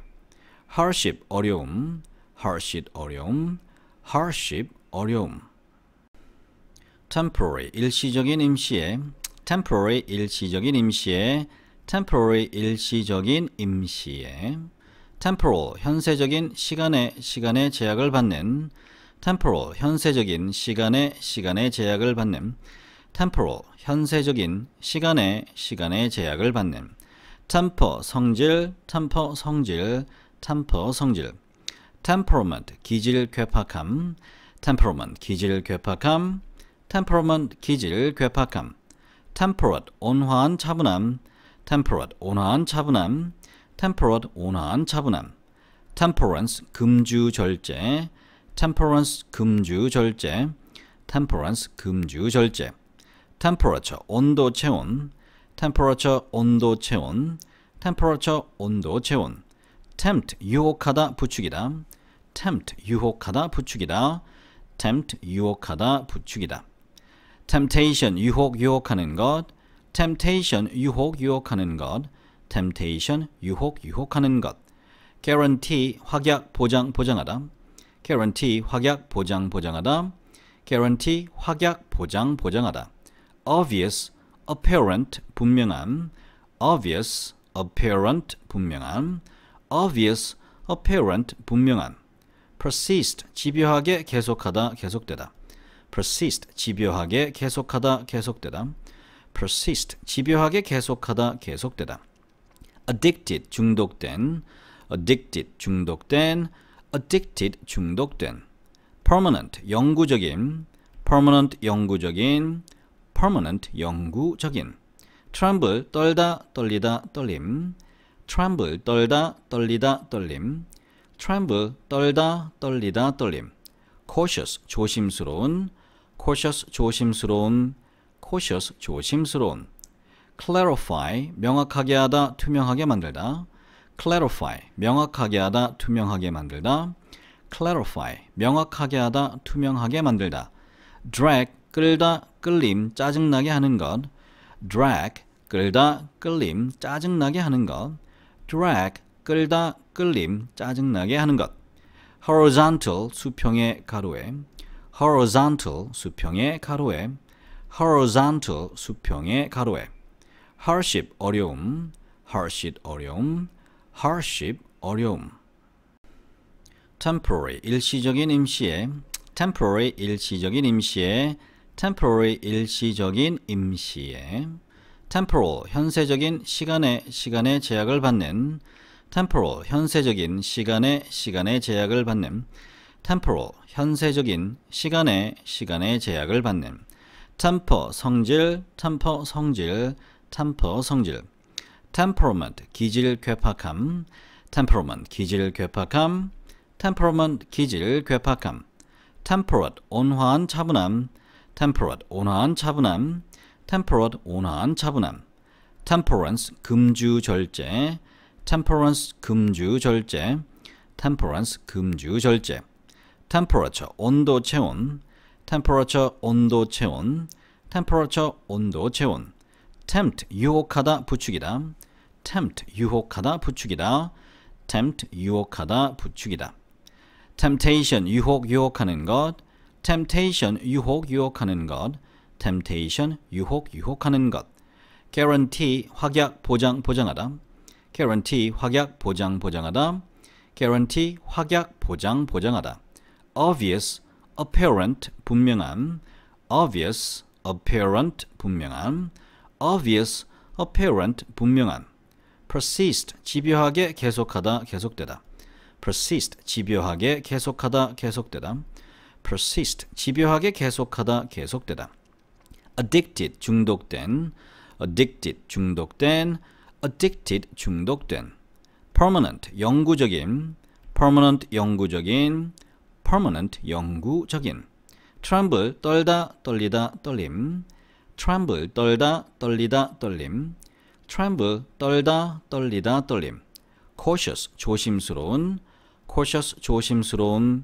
hardship, 어려움 hardship, 어려움 hardship, 어려움 temporary, 일시적인 임시에 temporary, 일시적인 임시에 temporary 일시적인 임시에 temporal 현세적인 시간의 시간의 제약을 받는 temporal 현세적인 시간의 시간의 제약을 받는 temporal 현세적인 시간의 시간의 제약을 받는 temper 성질 temper 성질 temper 성질 temperament 기질 괴팍함 temperament 기질 괴팍함 temperament 기질 괴팍함 temperate 온화한 차분함 temperate 온화한 차분함, temperate 온화한 차분함, temperance 금주 절제, temperance 금주 절제, temperance 금주 절제, temperature 온도 체온, temperature 온도 체온, temperature 온도 체온, tempt 유혹하다 부추기다, tempt 유혹하다 부추기다, tempt 유혹하다 부추기다. temptation 유혹 유혹하는 것 temptation 유혹 유혹하는 것 temptation 유혹 유혹하는 것 guarantee 확약 보장 보장하다 guarantee 확약 보장 보장하다 guarantee 확약 보장 보장하다 obvious apparent 분명함 obvious apparent 분명함 obvious apparent 분명함 persist 집요하게 계속하다 계속되다 persist 집요하게 계속하다 계속되다 persist 집요하게 계속하다 계속되다 addicted 중독된 addicted 중독된 addicted 중독된 permanent 영구적인 permanent 영구적인 permanent 영구적인 tremble 떨다 떨리다 떨림 tremble 떨다 떨리다 떨림 tremble 떨다 떨리다 떨림 cautious 조심스러운 cautious 조심스러운 cautious, 조심스러운 clarify, 명확하게 하다, 투명하게 만들다 clarify, 명확하게 하다, 투명하게 만들다 clarify, 명확하게 하다, 투명하게 만들다 drag, 끌다, 끌림, 짜증나게 하는 것 drag, 끌다, 끌림, 짜증나게 하는 것 drag, 끌다, 끌림, 짜증나게 하는 것 horizontal, 수평의 가로에 horizontal, 수평의 가로에 horizontal 수평의 가로에 hardship 어려움, hardship 어려움, hardship 어려움 temporary 일시적인 임시에 temporary 일시적인 임시에 temporary 일시적인 임시에 temporal 현세적인 시간의 시간의 제약을 받는 temporal 현세적인 시간의 시간의 제약을 받는 temporal 현세적인 시간의 시간의 제약을 받는 temper 성질, temper 성질, temper 성질. temperament 기질 괴팍함, temperament 기질 괴팍함, temperament 기질 괴팍함. temperate 온화한 차분함, temperate 온화한 차분함, temperate 온화한 차분함. temperance 금주 절제, temperance 금주 절제, temperance 금주 절제. temperature 온도 체온, temperature 온도 체온 temperature 온도 체온 tempt 유혹하다 부추기다 tempt 유혹하다 부추기다 tempt 유혹하다 부추기다 temptation 유혹 유혹하는 것 temptation 유혹 유혹하는 것 temptation 유혹 유혹하는 것 guarantee 확약 보장 보장하다 guarantee 확약 보장 보장하다 guarantee 확약 보장 보장하다 obvious apparent 분명함 obvious apparent 분명함 obvious apparent 분명함 persist 집요하게 계속하다 계속되다 persist 집요하게 계속하다 계속되다 persist 집요하게 계속하다 계속되다 addicted 중독된 addicted 중독된 addicted 중독된 permanent 영구적인 permanent 영구적인 permanent 영구적인 tremble 떨다 떨리다 떨림 tremble 떨다 떨리다 떨림 tremble 떨다 떨리다 떨림 cautious 조심스러운 cautious 조심스러운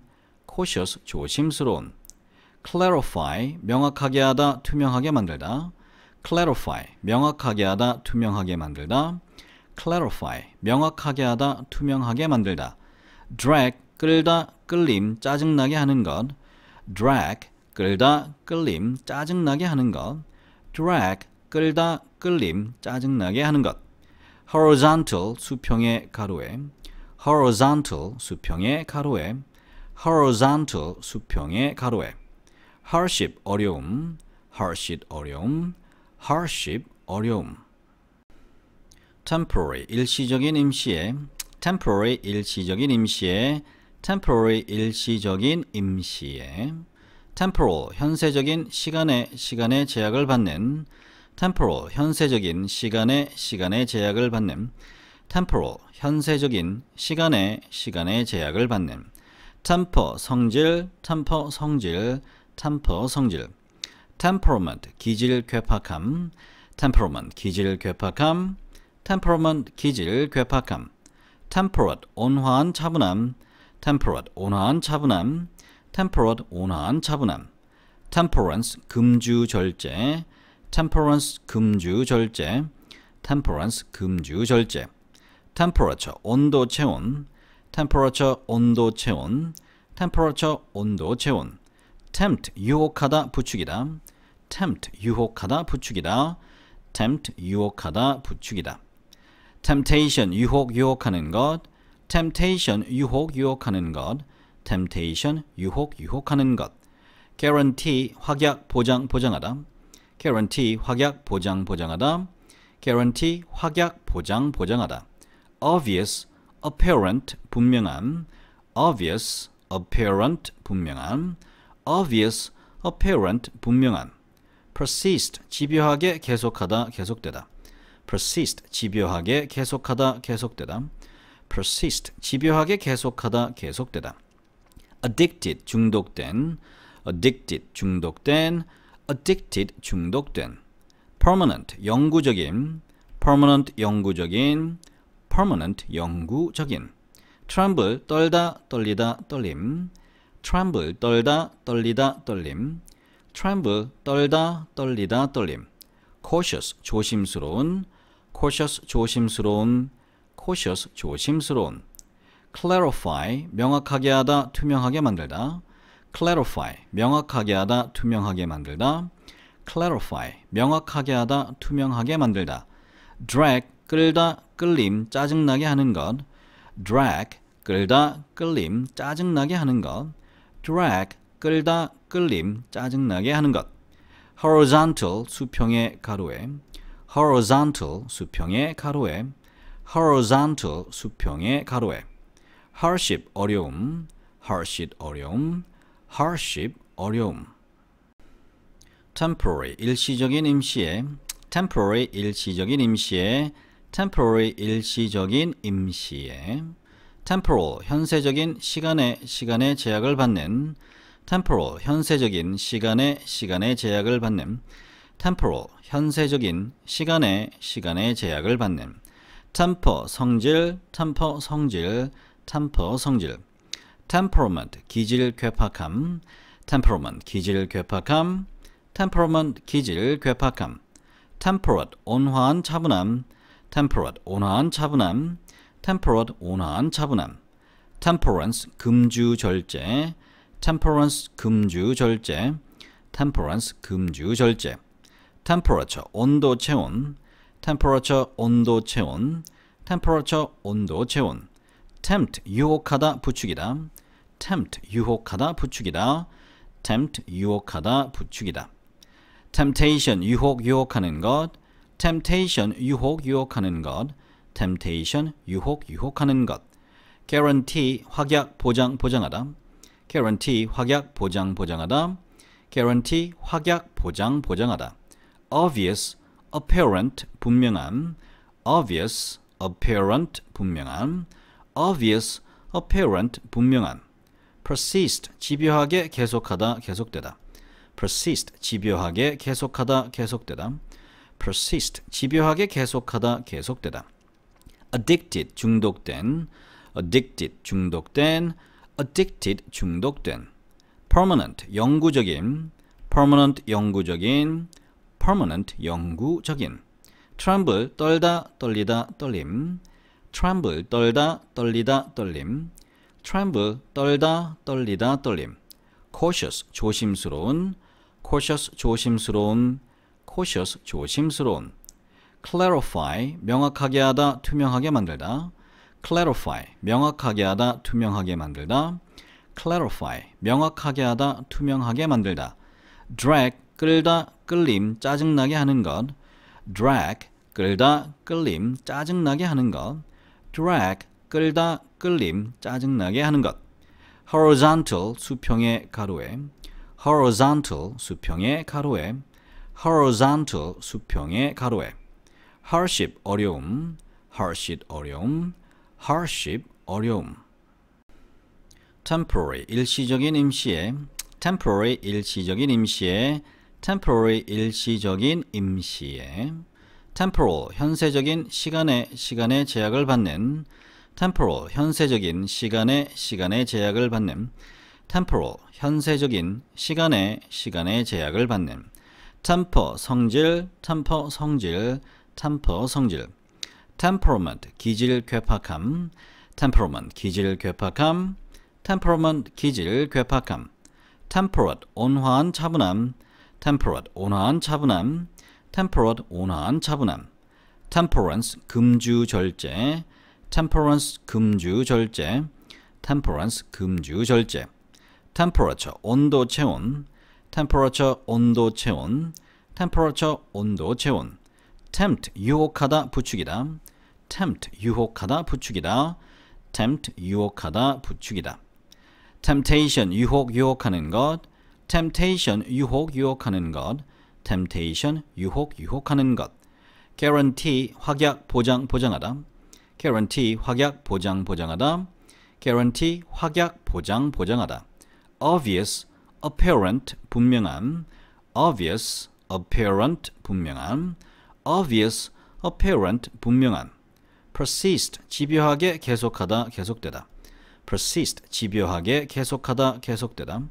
cautious 조심스러운 clarify 명확하게 하다 투명하게 만들다 clarify 명확하게 하다 투명하게 만들다 clarify 명확하게 하다 투명하게 만들다 drag 끌다, 끌림, 짜증나게 하는 것 drag, 끌다, 끌림, 짜증나게 하는 것 drag, 끌다, 끌림, 짜증나게 하는 것 horizontal, 수평의 가로에 horizontal, 수평의 가로에 horizontal, 수평의 가로에 hardship, 어려움 hardship, 어려움 hardship, 어려움 temporary, 일시적인 임시에 temporary, 일시적인 임시에 temporary 일시적인 임시에 temporal 현세적인 시간의 시간의 제약을 받는 temporal 현세적인 시간의 시간의 제약을 받는 temporal 현세적인 시간의 시간의 제약을 받는 temper 성질 temper 성질 temper 성질 temperament 기질 괴팍함 temperament 기질 괴팍함 temperament 기질 괴팍함 temperate 온화한 차분함 temperate 온화한 차분함, temperate 온화한 차분함, temperance 금주 절제, temperance 금주 절제, temperance 금주 절제, temperature 온도 체온, temperature 온도 체온, temperature 온도 체온, tempt 유혹하다 부추기다, tempt 유혹하다 부추기다, tempt 유혹하다 부추기다, temptation 유혹 유혹하는 것 temptation 유혹 유혹하는 것 temptation 유혹 유혹하는 것 guarantee 확약 보장 보장하다 guarantee 확약 보장 보장하다 guarantee 확약 보장 보장하다 obvious apparent 분명함 obvious apparent 분명함 obvious apparent 분명함 persist 집요하게 계속하다 계속되다 persist 집요하게 계속하다 계속되다 persist 집요하게 계속하다 계속되다 addicted 중독된 addicted 중독된 addicted 중독된 permanent 영구적인 permanent 영구적인 permanent 영구적인 tremble 떨다 떨리다 떨림 tremble 떨다 떨리다 떨림 tremble 떨다 떨리다 떨림 cautious 조심스러운 cautious 조심스러운 cautious 조심스러운 clarify 명확하게 하다 투명하게 만들다 clarify 명확하게 하다 투명하게 만들다 clarify 명확하게 하다 투명하게 만들다 drag 끌다 끌림 짜증나게 하는 것 drag 끌다 끌림 짜증나게 하는 것 drag 끌다 끌림 짜증나게 하는 것 horizontal 수평의 가로에 horizontal 수평의 가로에 horizontal 수평의 가로에 hardship 어려움, hardship 어려움, hardship 어려움 temporary 일시적인 임시에 temporary 일시적인 임시에 temporary 일시적인 임시에 temporal 현세적인 시간의 시간의 제약을 받는 temporal 현세적인 시간의 시간의 제약을 받는 temporal 현세적인 시간의 시간의 제약을 받는 temper 성질, temper 성질, temper 성질. temperament 기질 괴팍함, temperament 기질 괴팍함, temperament 기질 괴팍함. temperate 온화한 차분함, temperate 온화한 차분함, temperate 온화한 차분함. temperance 금주 절제, temperance 금주 절제, temperance 금주 절제. temperature 온도 체온, temperature 온도 체온 temperature 온도 체온 tempt 유혹하다 부추기다 tempt 유혹하다 부추기다 tempt 유혹하다 부추기다 temptation 유혹 유혹하는 것 temptation 유혹 유혹하는 것 temptation 유혹 유혹하는 것 guarantee 확약 보장 보장하다 guarantee 확약 보장 보장하다 guarantee 확약 보장 보장하다 obvious apparent 분명함, obvious apparent 분명함, obvious apparent 분명함, persist 집요하게 계속하다 계속되다, persist 집요하게 계속하다 계속되다, persist 집요하게 계속하다 계속되다, addicted 중독된, addicted 중독된, addicted 중독된, permanent 영구적인, permanent 영구적인 permanent 영구적인 tremble 떨다 떨리다 떨림 tremble 떨다 떨리다 떨림 tremble 떨다 떨리다 떨림 cautious 조심스러운 cautious 조심스러운 cautious 조심스러운 clarify 명확하게 하다 투명하게 만들다 clarify 명확하게 하다 투명하게 만들다 clarify 명확하게 하다 투명하게 만들다 drag 끌다, 끌림, 짜증나게 하는 것 drag, 끌다, 끌림, 짜증나게 하는 것 drag, 끌다, 끌림, 짜증나게 하는 것 horizontal, 수평의 가로에 horizontal, 수평의 가로에 horizontal, 수평의 가로에 hardship, 어려움 hardship, 어려움 hardship, 어려움 temporary, 일시적인 임시에 temporary, 일시적인 임시에 temporary 일시적인 임시에 temporal 현세적인 시간의 시간의 제약을 받는 temporal 현세적인 시간의 시간의 제약을 받는 temporal 현세적인 시간의 시간의 제약을 받는 temper 성질 temper 성질 temper 성질 temperament 기질 괴팍함 temperament 기질 괴팍함 temperament 기질 괴팍함 temperate 온화한 차분함 temperate 온화한 차분함, temperate 온화한 차분함, temperance 금주 절제, temperance 금주 절제, temperance 금주 절제, temperature 온도 체온, temperature 온도 체온, temperature 온도 체온, tempt 유혹하다 부추기다, tempt 유혹하다 부추기다, tempt 유혹하다 부추기다, temptation 유혹 유혹하는 것 temptation 유혹 유혹하는 것 temptation 유혹 유혹하는 것 guarantee 확약 보장 보장하다 guarantee 확약 보장 보장하다 guarantee 확약 보장 보장하다 obvious apparent 분명함 obvious apparent 분명함 obvious apparent 분명함 persist 집요하게 계속하다 계속되다 persist 집요하게 계속하다 계속되다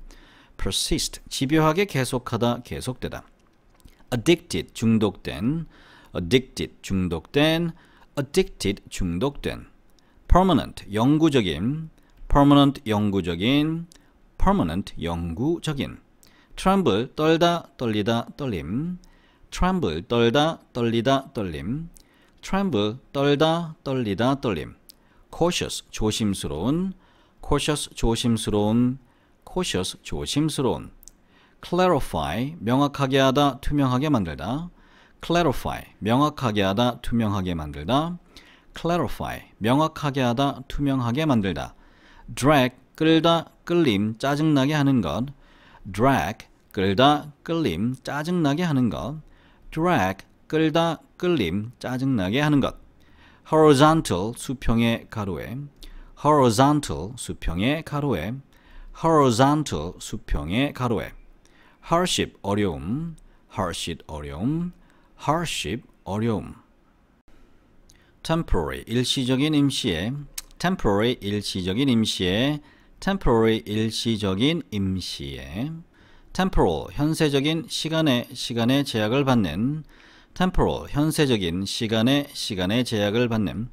persist 집요하게 계속하다 계속되다 addicted 중독된 addicted 중독된 addicted 중독된 permanent 영구적인 permanent 영구적인 permanent 영구적인 tremble 떨다 떨리다 떨림 tremble 떨다 떨리다 떨림 tremble 떨다 떨리다 떨림 cautious 조심스러운 cautious 조심스러운 cautious, 조심스러운 clarify, 명확하게 하다, 투명하게 만들다 clarify, 명확하게 하다, 투명하게 만들다 clarify, 명확하게 하다, 투명하게 만들다 drag, 끌다, 끌림, 짜증나게 하는 것 drag, 끌다, 끌림, 짜증나게 하는 것 drag, 끌다, 끌림, 짜증나게 하는 것 horizontal, 수평의 가로에 horizontal, 수평의 가로에 horizontal 수평의 가로에 hardship 어려움, hardship 어려움, hardship 어려움 temporary 일시적인 임시에 temporary 일시적인 임시에 temporary 일시적인 임시에 temporal 현세적인 시간의 시간의 제약을 받는 temporal 현세적인 시간의 시간의 제약을 받는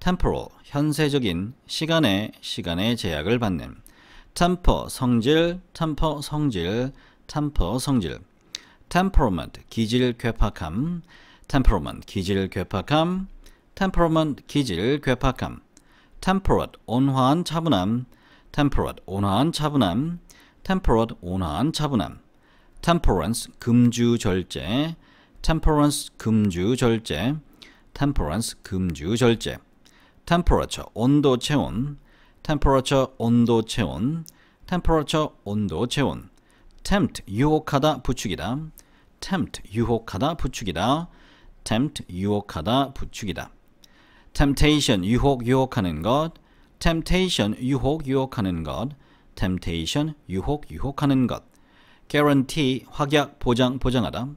temporal 현세적인 시간의 시간의 제약을 받는 temper 성질, temper 성질, temper 성질. temperament 기질 괴팍함, temperament 기질 괴팍함, temperament 기질 괴팍함. temperate 온화한 차분함, temperate 온화한 차분함, temperate 온화한 차분함. temperance 금주 절제, temperance 금주 절제, temperance 금주 절제. temperature 온도 체온, temperature 온도 체온 temperature 온도 체온 tempt 유혹하다 부추기다 tempt 유혹하다 부추기다 tempt 유혹하다 부추기다 temptation 유혹 유혹하는 것 temptation 유혹 유혹하는 것 temptation 유혹 유혹하는 것 guarantee 확약 보장 보장하다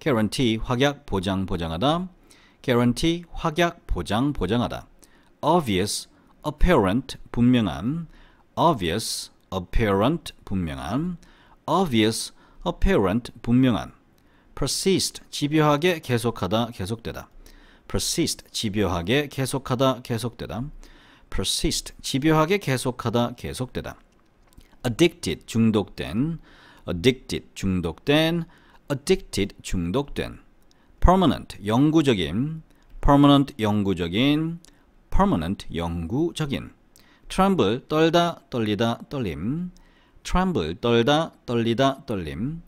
guarantee 확약 보장 보장하다 guarantee 확약 보장 보장하다 obvious apparent 분명함 obvious apparent 분명함 obvious apparent 분명함 persist 집요하게 계속하다 계속되다 persist 집요하게 계속하다 계속되다 persist 집요하게 계속하다 계속되다 addicted 중독된 addicted 중독된 addicted 중독된 permanent 영구적인 permanent 영구적인 permanent 영구적인 tremble 떨다 떨리다 떨림 tremble 떨다 떨리다 떨림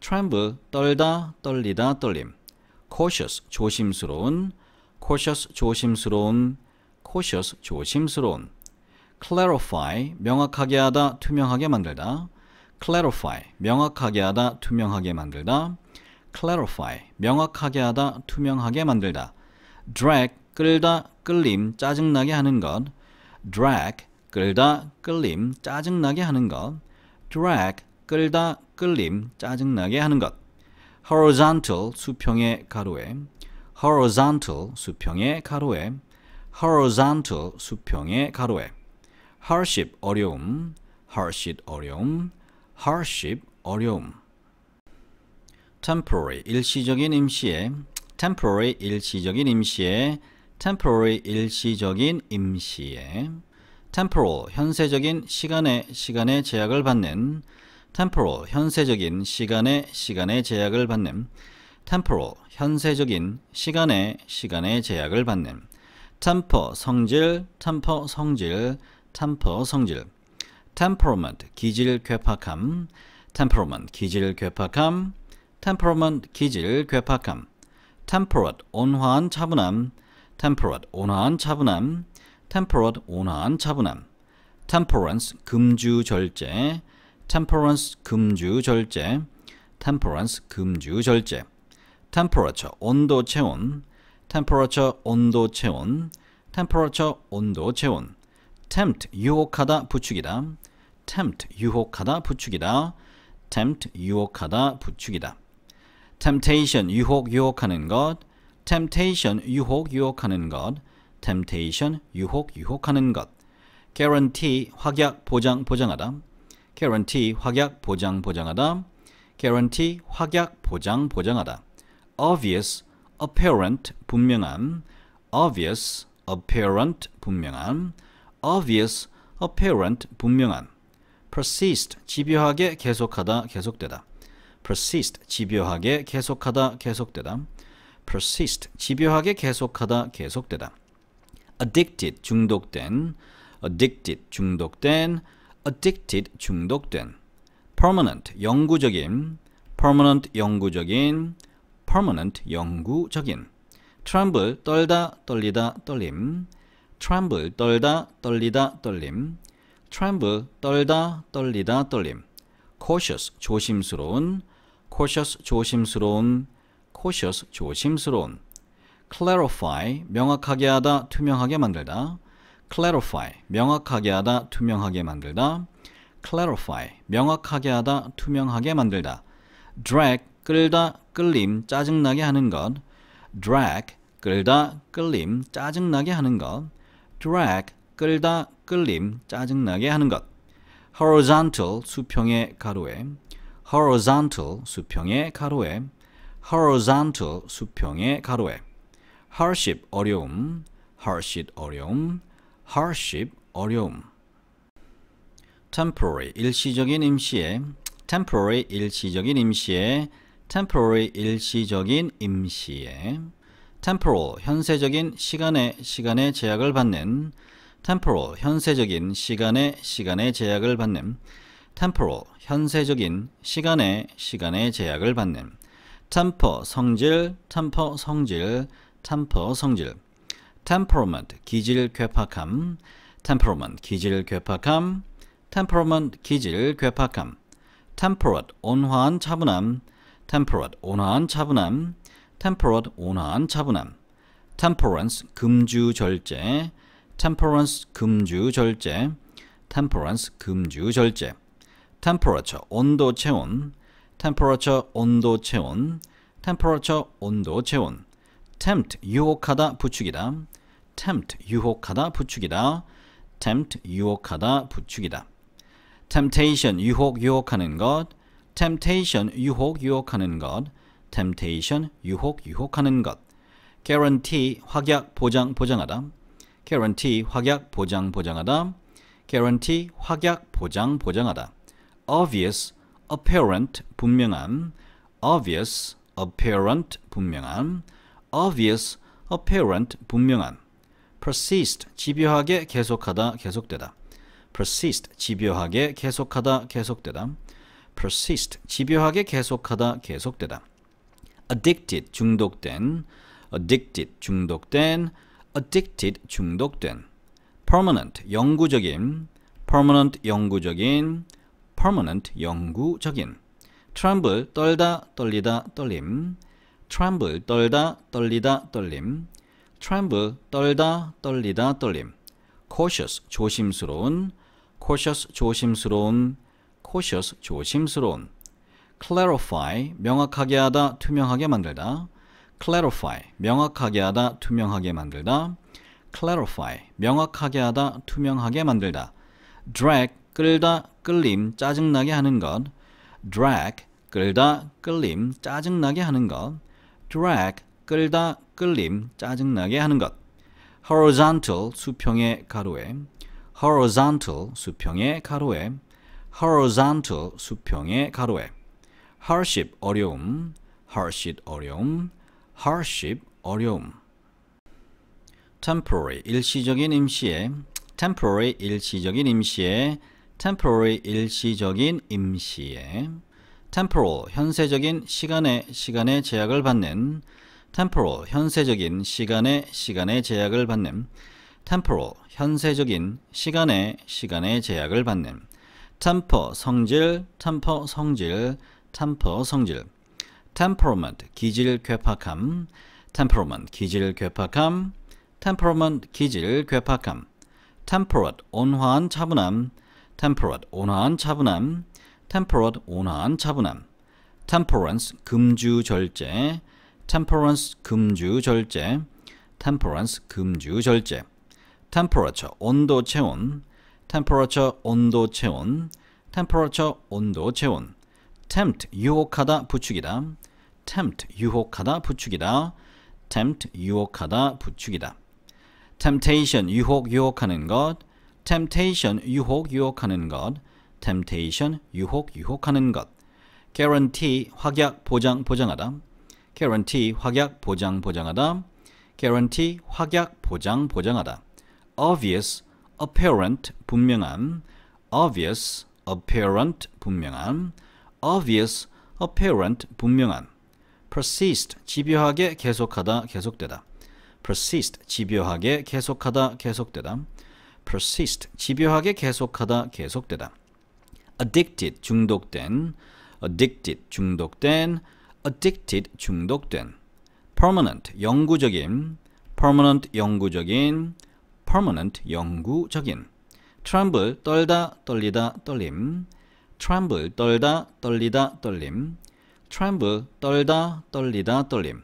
tremble 떨다 떨리다 떨림 cautious 조심스러운 cautious 조심스러운 cautious 조심스러운 clarify 명확하게 하다 투명하게 만들다 clarify 명확하게 하다 투명하게 만들다 clarify 명확하게 하다 투명하게 만들다 drag 끌다, 끌림, 짜증나게 하는 것 drag, 끌다, 끌림, 짜증나게 하는 것 drag, 끌다, 끌림, 짜증나게 하는 것 horizontal, 수평의 가로에 horizontal, 수평의 가로에 horizontal, 수평의 가로에 hardship, 어려움 hardship, 어려움 hardship, 어려움 temporary 일시적인 임시에 temporary 일시적인 임시에 temporary 일시적인 임시에 temporal 현세적인 시간의 시간의 제약을 받는 temporal 현세적인 시간의 시간의 제약을 받는 temporal 현세적인 시간의 시간의 제약을 받는 temper 성질 temper 성질 temper 성질 temperament 기질 괴팍함 temperament 기질 괴팍함 temperament 기질 괴팍함 temperate 온화한 차분함 temperate 온화한 차분함 temperate 온화한 차분함 temperance 금주 절제 temperance 금주 절제 temperance 금주 절제 temperature 온도 체온 temperature 온도 체온 temperature 온도 체온 tempt 유혹하다 부추기다 tempt 유혹하다 부추기다 tempt 유혹하다 부추기다 temptation 유혹 유혹하는 것 temptation 유혹 유혹하는 것 temptation 유혹 유혹하는 것 guarantee 확약 보장 보장하다 guarantee 확약 보장 보장하다 guarantee 확약 보장 보장하다 obvious apparent 분명함 obvious apparent 분명함 obvious apparent 분명함 persist 집요하게 계속하다 계속되다 persist 집요하게 계속하다 계속되다 persist 집요하게 계속하다 계속되다 addicted 중독된 addicted 중독된 addicted 중독된 permanent 영구적인 permanent 영구적인 permanent 영구적인 tremble 떨다 떨리다 떨림 tremble 떨다 떨리다 떨림 tremble 떨다 떨리다 떨림 cautious 조심스러운 cautious 조심스러운 cautious, 조심스러운 clarify, 명확하게 하다, 투명하게 만들다 clarify, 명확하게 하다, 투명하게 만들다 clarify, 명확하게 하다, 투명하게 만들다 drag, 끌다, 끌림, 짜증나게 하는 것 drag, 끌다, 끌림, 짜증나게 하는 것 drag, 끌다, 끌림, 짜증나게 하는 것 horizontal, 수평의 가로에 horizontal, 수평의 가로에 horizontal 수평의 가로에 hardship 어려움, hardship 어려움, hardship 어려움 temporary 일시적인 임시에 temporary 일시적인 임시에 temporary 일시적인 임시에 temporal 현세적인 시간의 시간의 제약을 받는 temporal 현세적인 시간의 시간의 제약을 받는 temporal 현세적인 시간의 시간의 제약을 받는 temper 성질, temper 성질, temper 성질. temperament 기질 괴팍함, temperament 기질 괴팍함, temperament 기질 괴팍함. temperate 온화한 차분함, temperate 온화한 차분함, temperate 온화한 차분함. temperance 금주 절제, temperance 금주 절제, temperance 금주 절제. temperature 온도 체온, temperature 온도 체온 temperature 온도 체온 tempt 유혹하다 부추기다 tempt 유혹하다 부추기다 tempt 유혹하다 부추기다 temptation 유혹 유혹하는 것 temptation 유혹 유혹하는 것 temptation 유혹 유혹하는 것 guarantee 확약 보장 보장하다 guarantee 확약 보장 보장하다 guarantee 확약 보장 보장하다 obvious apparent 분명함, obvious apparent 분명함, obvious apparent 분명함, persist 집요하게 계속하다 계속되다, persist 집요하게 계속하다 계속되다, persist 집요하게 계속하다 계속되다, addicted 중독된, addicted 중독된, addicted 중독된, permanent 영구적인, permanent 영구적인 permanent 영구적인 tremble 떨다 떨리다 떨림 tremble 떨다 떨리다 떨림 tremble 떨다 떨리다 떨림 cautious 조심스러운 cautious 조심스러운 cautious 조심스러운 clarify 명확하게 하다 투명하게 만들다 clarify 명확하게 하다 투명하게 만들다 clarify 명확하게 하다 투명하게 만들다 drag 끌다, 끌림, 짜증나게 하는 것 drag, 끌다, 끌림, 짜증나게 하는 것 drag, 끌다, 끌림, 짜증나게 하는 것 horizontal, 수평의 가로에 horizontal, 수평의 가로에 horizontal, 수평의 가로에 hardship, 어려움 hardship, 어려움 hardship, 어려움 temporary, 일시적인 임시에 temporary, 일시적인 임시에 temporary 일시적인 임시에 temporal 현세적인 시간의 시간의 제약을 받는 temporal 현세적인 시간의 시간의 제약을 받는 temporal 현세적인 시간의 시간의 제약을 받는 temper 성질 temper 성질 temper 성질 temperament 기질 괴팍함 temperament 기질 괴팍함 temperament 기질 괴팍함 temperate 온화한 차분함 temperate 온화한 차분함, temperate 온화한 차분함, temperance 금주 절제, temperance 금주 절제, temperance 금주 절제, temperature 온도 체온, temperature 온도 체온, temperature 온도 체온, tempt 유혹하다 부추기다, tempt 유혹하다 부추기다, tempt 유혹하다 부추기다, temptation 유혹 유혹하는 것 temptation 유혹 유혹하는 것 temptation 유혹 유혹하는 것 guarantee 확약 보장 보장하다 guarantee 확약 보장 보장하다 guarantee 확약 보장 보장하다 obvious apparent 분명함 obvious apparent 분명함 obvious apparent 분명함 persist 집요하게 계속하다 계속되다 persist 집요하게 계속하다 계속되다 persist 집요하게 계속하다 계속되다 addicted 중독된 addicted 중독된 addicted 중독된 permanent 영구적인 permanent 영구적인 permanent 영구적인 tremble 떨다 떨리다 떨림 tremble 떨다 떨리다 떨림 tremble 떨다 떨리다 떨림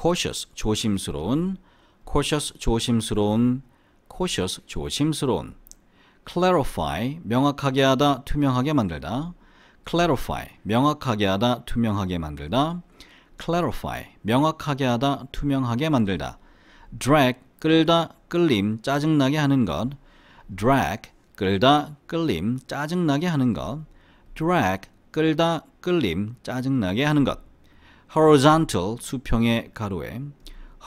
cautious 조심스러운 cautious 조심스러운 cautious, 조심스러운 clarify, 명확하게 하다, 투명하게 만들다 clarify, 명확하게 하다, 투명하게 만들다 clarify, 명확하게 하다, 투명하게 만들다 drag, 끌다, 끌림, 짜증나게 하는 것 drag, 끌다, 끌림, 짜증나게 하는 것 drag, 끌다, 끌림, 짜증나게 하는 것 horizontal, 수평의 가로에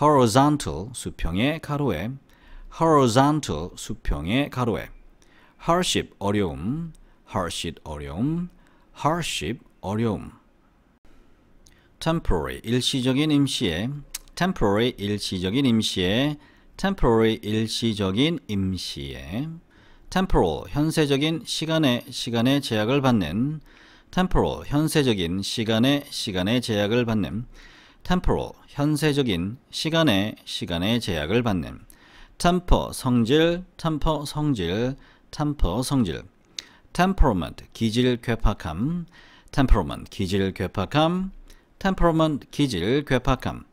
horizontal, 수평의 가로에 horizontal 수평의 가로에 hardship 어려움, hardship 어려움, hardship 어려움 temporary 일시적인 임시에 temporary 일시적인 임시에 temporary 일시적인 임시에 temporal 현세적인 시간의 시간의 제약을 받는 temporal 현세적인 시간의 시간의 제약을 받는 temporal 현세적인 시간의 시간의 제약을 받는 템퍼 성질, 템퍼 성질, 템퍼 성질. temperament 기질 괴팍함, temperament 기질 괴팍함, temperament 기질 괴팍함.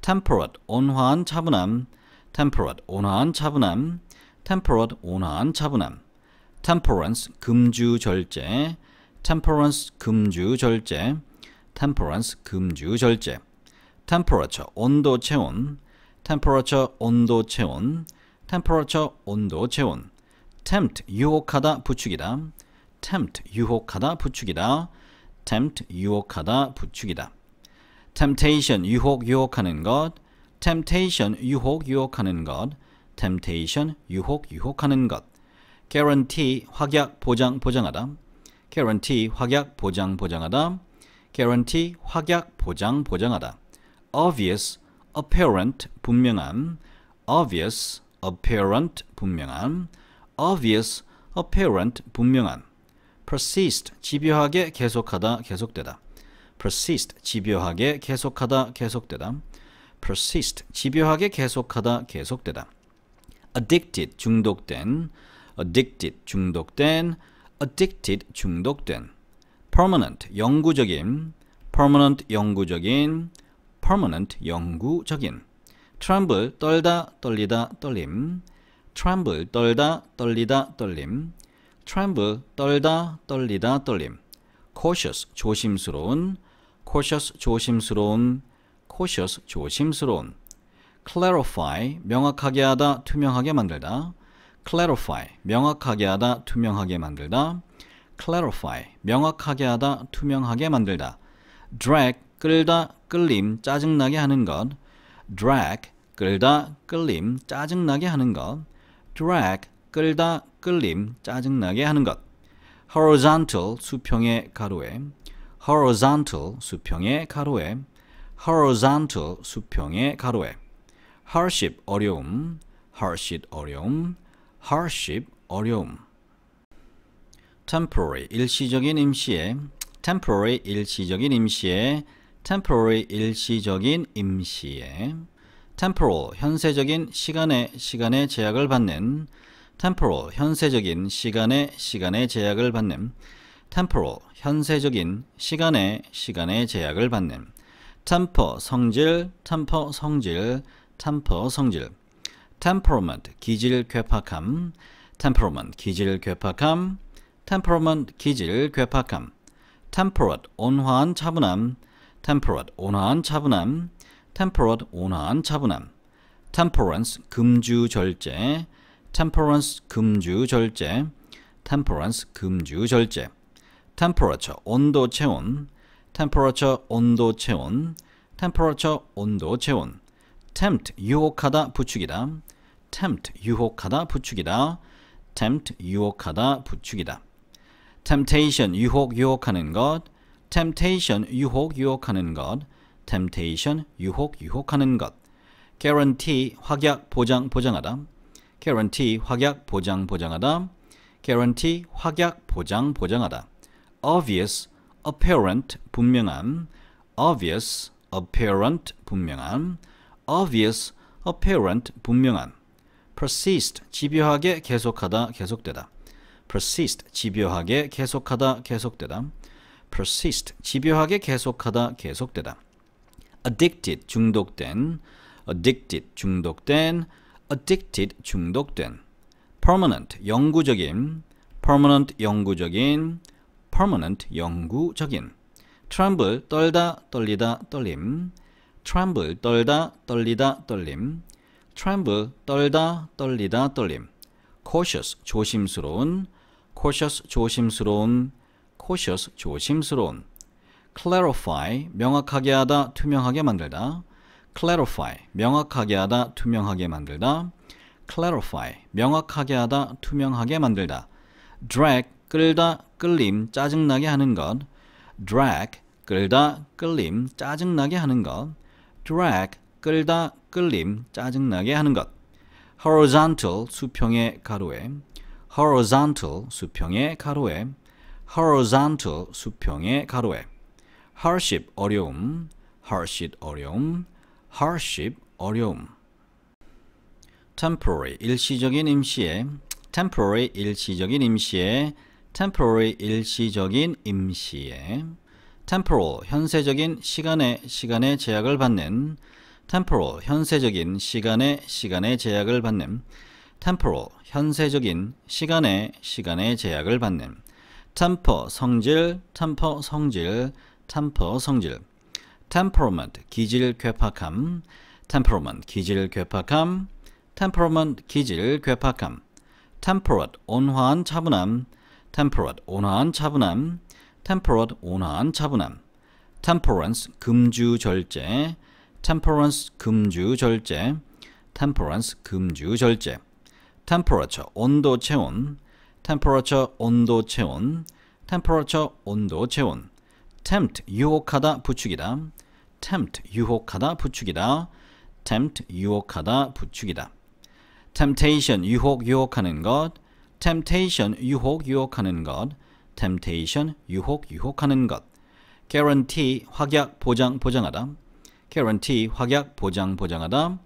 temperate 온화한 차분함, temperate 온화한 차분함, temperate 온화한 차분함. temperance 금주 절제, temperance 금주 절제, temperance 금주 절제. temperature 온도 체온, temperature 온도 체온 temperature 온도 체온 tempt 유혹하다 부추기다 tempt 유혹하다 부추기다 tempt 유혹하다 부추기다 temptation 유혹 유혹하는 것 temptation 유혹 유혹하는 것 temptation 유혹 유혹하는 것 guarantee 확약 보장 보장하다 guarantee 확약 보장 보장하다 guarantee 확약 보장 보장하다 obvious apparent 분명함, obvious apparent 분명함, obvious apparent 분명함, persist 집요하게 계속하다 계속되다, persist 집요하게 계속하다 계속되다, persist 집요하게 계속하다 계속되다, addicted 중독된, addicted 중독된, addicted 중독된, permanent 영구적인, permanent 영구적인 permanent 영구적인 tremble 떨다 떨리다 떨림 tremble 떨다 떨리다 떨림 tremble 떨다 떨리다 떨림 cautious 조심스러운 cautious 조심스러운 cautious 조심스러운 clarify 명확하게 하다 투명하게 만들다 clarify 명확하게 하다 투명하게 만들다 clarify 명확하게 하다 투명하게 만들다 drag 끌다 끌림, 짜증나게 하는 것 drag, 끌다, 끌림, 짜증나게 하는 것 drag, 끌다, 끌림, 짜증나게 하는 것 horizontal, 수평의 가로에 horizontal, 수평의 가로에 horizontal, 수평의 가로에 hardship, 어려움 hardship, 어려움 hardship, 어려움 temporary, 일시적인 임시에 temporary, 일시적인 임시에 temporary 일시적인 임시에 temporal 현세적인 시간의 시간의 제약을 받는 temporal 현세적인 시간의 시간의 제약을 받는 temporal 현세적인 시간의 시간의 제약을 받는 temper 성질 temper 성질 temper 성질 temperament 기질 괴팍함 temperament 기질 괴팍함 temperament 기질 괴팍함 temperate 온화한 차분함 temperate 온화한 차분함 temperate 온화한 차분함 temperance 금주 절제 temperance 금주 절제 temperance 금주 절제 temperature 온도 체온 temperature 온도 체온 temperature 온도 체온 tempt 유혹하다 부추기다 tempt 유혹하다 부추기다 tempt 유혹하다 부추기다 temptation 유혹 유혹하는 것 temptation 유혹 유혹하는 것 temptation 유혹 유혹하는 것 guarantee 확약 보장 보장하다 guarantee 확약 보장 보장하다 guarantee 확약 보장 보장하다 obvious apparent 분명함 obvious apparent 분명함 obvious apparent 분명함 persist 집요하게 계속하다 계속되다 persist 집요하게 계속하다 계속되다 persist 집요하게 계속하다 계속되다 addicted 중독된 addicted 중독된 addicted 중독된 permanent 영구적인 permanent 영구적인 permanent 영구적인 tremble 떨다 떨리다 떨림 tremble 떨다 떨리다 떨림 tremble 떨다 떨리다 떨림 cautious 조심스러운 cautious 조심스러운 cautious, 조심스러운 clarify, 명확하게 하다, 투명하게 만들다 clarify, 명확하게 하다, 투명하게 만들다 clarify, 명확하게 하다, 투명하게 만들다 drag, 끌다, 끌림, 짜증나게 하는 것 drag, 끌다, 끌림, 짜증나게 하는 것 drag, 끌다, 끌림, 짜증나게 하는 것 horizontal, 수평의 가로에 horizontal, 수평의 가로에 horizontal 수평의 가로에 hardship 어려움, hardship 어려움, hardship 어려움 temporary 일시적인 임시에 temporary 일시적인 임시에 temporary 일시적인 임시에 temporal 현세적인 시간의 시간의 제약을 받는 temporal 현세적인 시간의 시간의 제약을 받는 temporal 현세적인 시간의 시간의 제약을 받는 템퍼 성질, 템퍼 성질, 템퍼 성질. temperament 기질 괴팍함, temperament 기질 괴팍함, temperament 기질 괴팍함. temperate 온화한 차분함, temperate 온화한 차분함, temperate 온화한 차분함. temperance 금주 절제, temperance 금주 절제, temperance 금주 절제. temperature 온도 체온, temperature 온도 체온 temperature 온도 체온 tempt 유혹하다 부추기다 tempt 유혹하다 부추기다 tempt 유혹하다 부추기다 temptation 유혹 유혹하는 것 temptation 유혹 유혹하는 것 temptation 유혹 유혹하는 것 guarantee 확약 보장 보장하다 guarantee 확약 보장 보장하다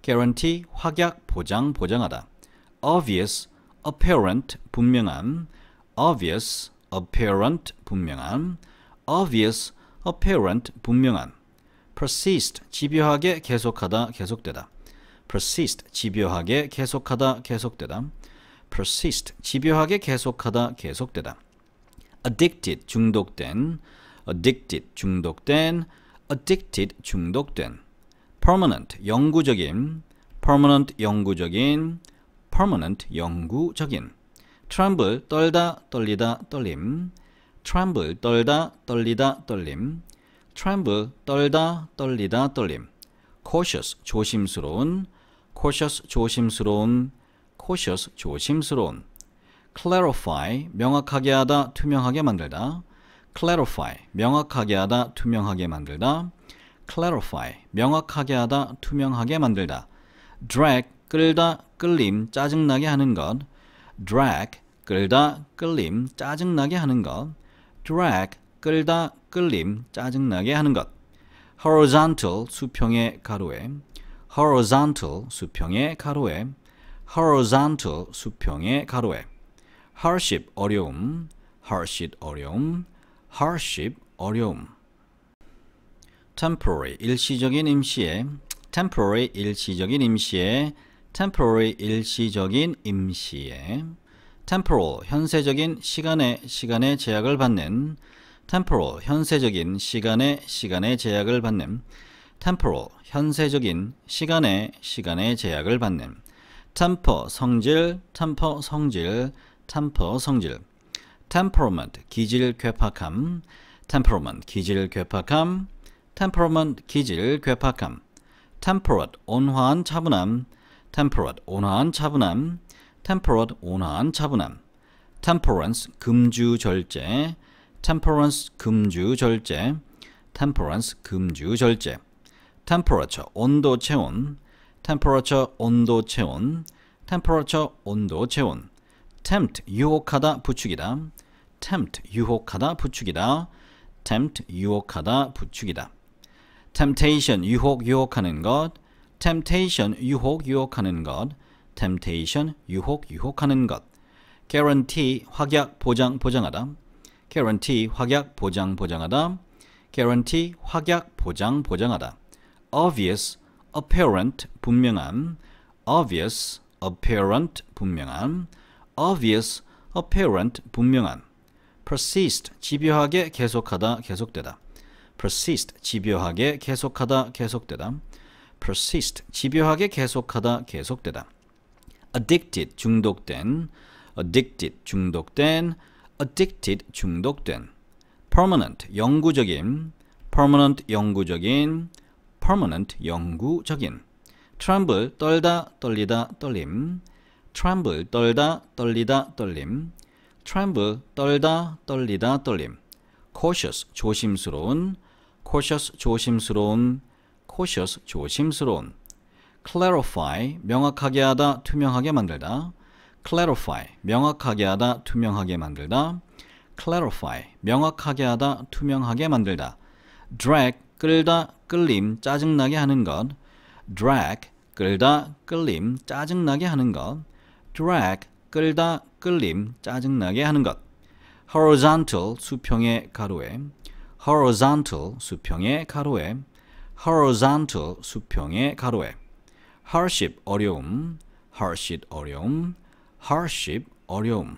guarantee 확약 보장 보장하다 obvious apparent 분명함, obvious apparent 분명함, obvious apparent 분명함, persist 집요하게 계속하다 계속되다, persist 집요하게 계속하다 계속되다, persist 집요하게 계속하다 계속되다, addicted 중독된, addicted 중독된, addicted 중독된, permanent 영구적인, permanent 영구적인 permanent 영구적인 tremble 떨다 떨리다 떨림 tremble 떨다 떨리다 떨림 tremble 떨다 떨리다 떨림 cautious 조심스러운 cautious 조심스러운 cautious 조심스러운 clarify 명확하게 하다 투명하게 만들다 clarify 명확하게 하다 투명하게 만들다 clarify 명확하게 하다 투명하게 만들다 drag 끌다, 끌림, 짜증나게 하는 것 drag, 끌다, 끌림, 짜증나게 하는 것 drag, 끌다, 끌림, 짜증나게 하는 것 horizontal, 수평의 가로에 horizontal, 수평의 가로에 horizontal, 수평의 가로에 hardship, 어려움 hardship, 어려움 hardship, 어려움 temporary, 일시적인 임시에 temporary, 일시적인 임시에 temporary 일시적인 임시에 temporal 현세적인 시간의 시간의 제약을 받는 temporal 현세적인 시간의 시간의 제약을 받는 temporal 현세적인 시간의 시간의 제약을 받는 temper 성질 temper 성질 temper 성질 temperament 기질 괴팍함 temperament 기질 괴팍함 temperament 기질 괴팍함 temperate 온화한 차분함 temperate 온화한 차분함, temperate 온화한 차분함, temperance 금주 절제, temperance 금주 절제, temperance 금주 절제, temperature 온도 체온, temperature 온도 체온, temperature 온도 체온, tempt 유혹하다 부추기다, tempt 유혹하다 부추기다, tempt 유혹하다 부추기다, temptation 유혹 유혹하는 것 temptation 유혹 유혹하는 것 temptation 유혹 유혹하는 것 guarantee 확약 보장 보장하다 guarantee 확약 보장 보장하다 guarantee 확약 보장 보장하다 obvious apparent 분명함 obvious apparent 분명함 obvious apparent 분명함 persist 집요하게 계속하다 계속되다 persist 집요하게 계속하다 계속되다 persist 집요하게 계속하다 계속되다 addicted 중독된 addicted 중독된 addicted 중독된 permanent 영구적인 permanent 영구적인 permanent 영구적인 tremble 떨다 떨리다 떨림 tremble 떨다 떨리다 떨림 tremble 떨다 떨리다 떨림 cautious 조심스러운 cautious 조심스러운 cautious, 조심스러운 clarify, 명확하게 하다, 투명하게 만들다 clarify, 명확하게 하다, 투명하게 만들다 clarify, 명확하게 하다, 투명하게 만들다 drag, 끌다, 끌림, 짜증나게 하는 것 drag, 끌다, 끌림, 짜증나게 하는 것 drag, 끌다, 끌림, 짜증나게 하는 것 horizontal, 수평의 가로에 horizontal, 수평의 가로에 horizontal 수평의 가로에 hardship 어려움, hardship 어려움, hardship 어려움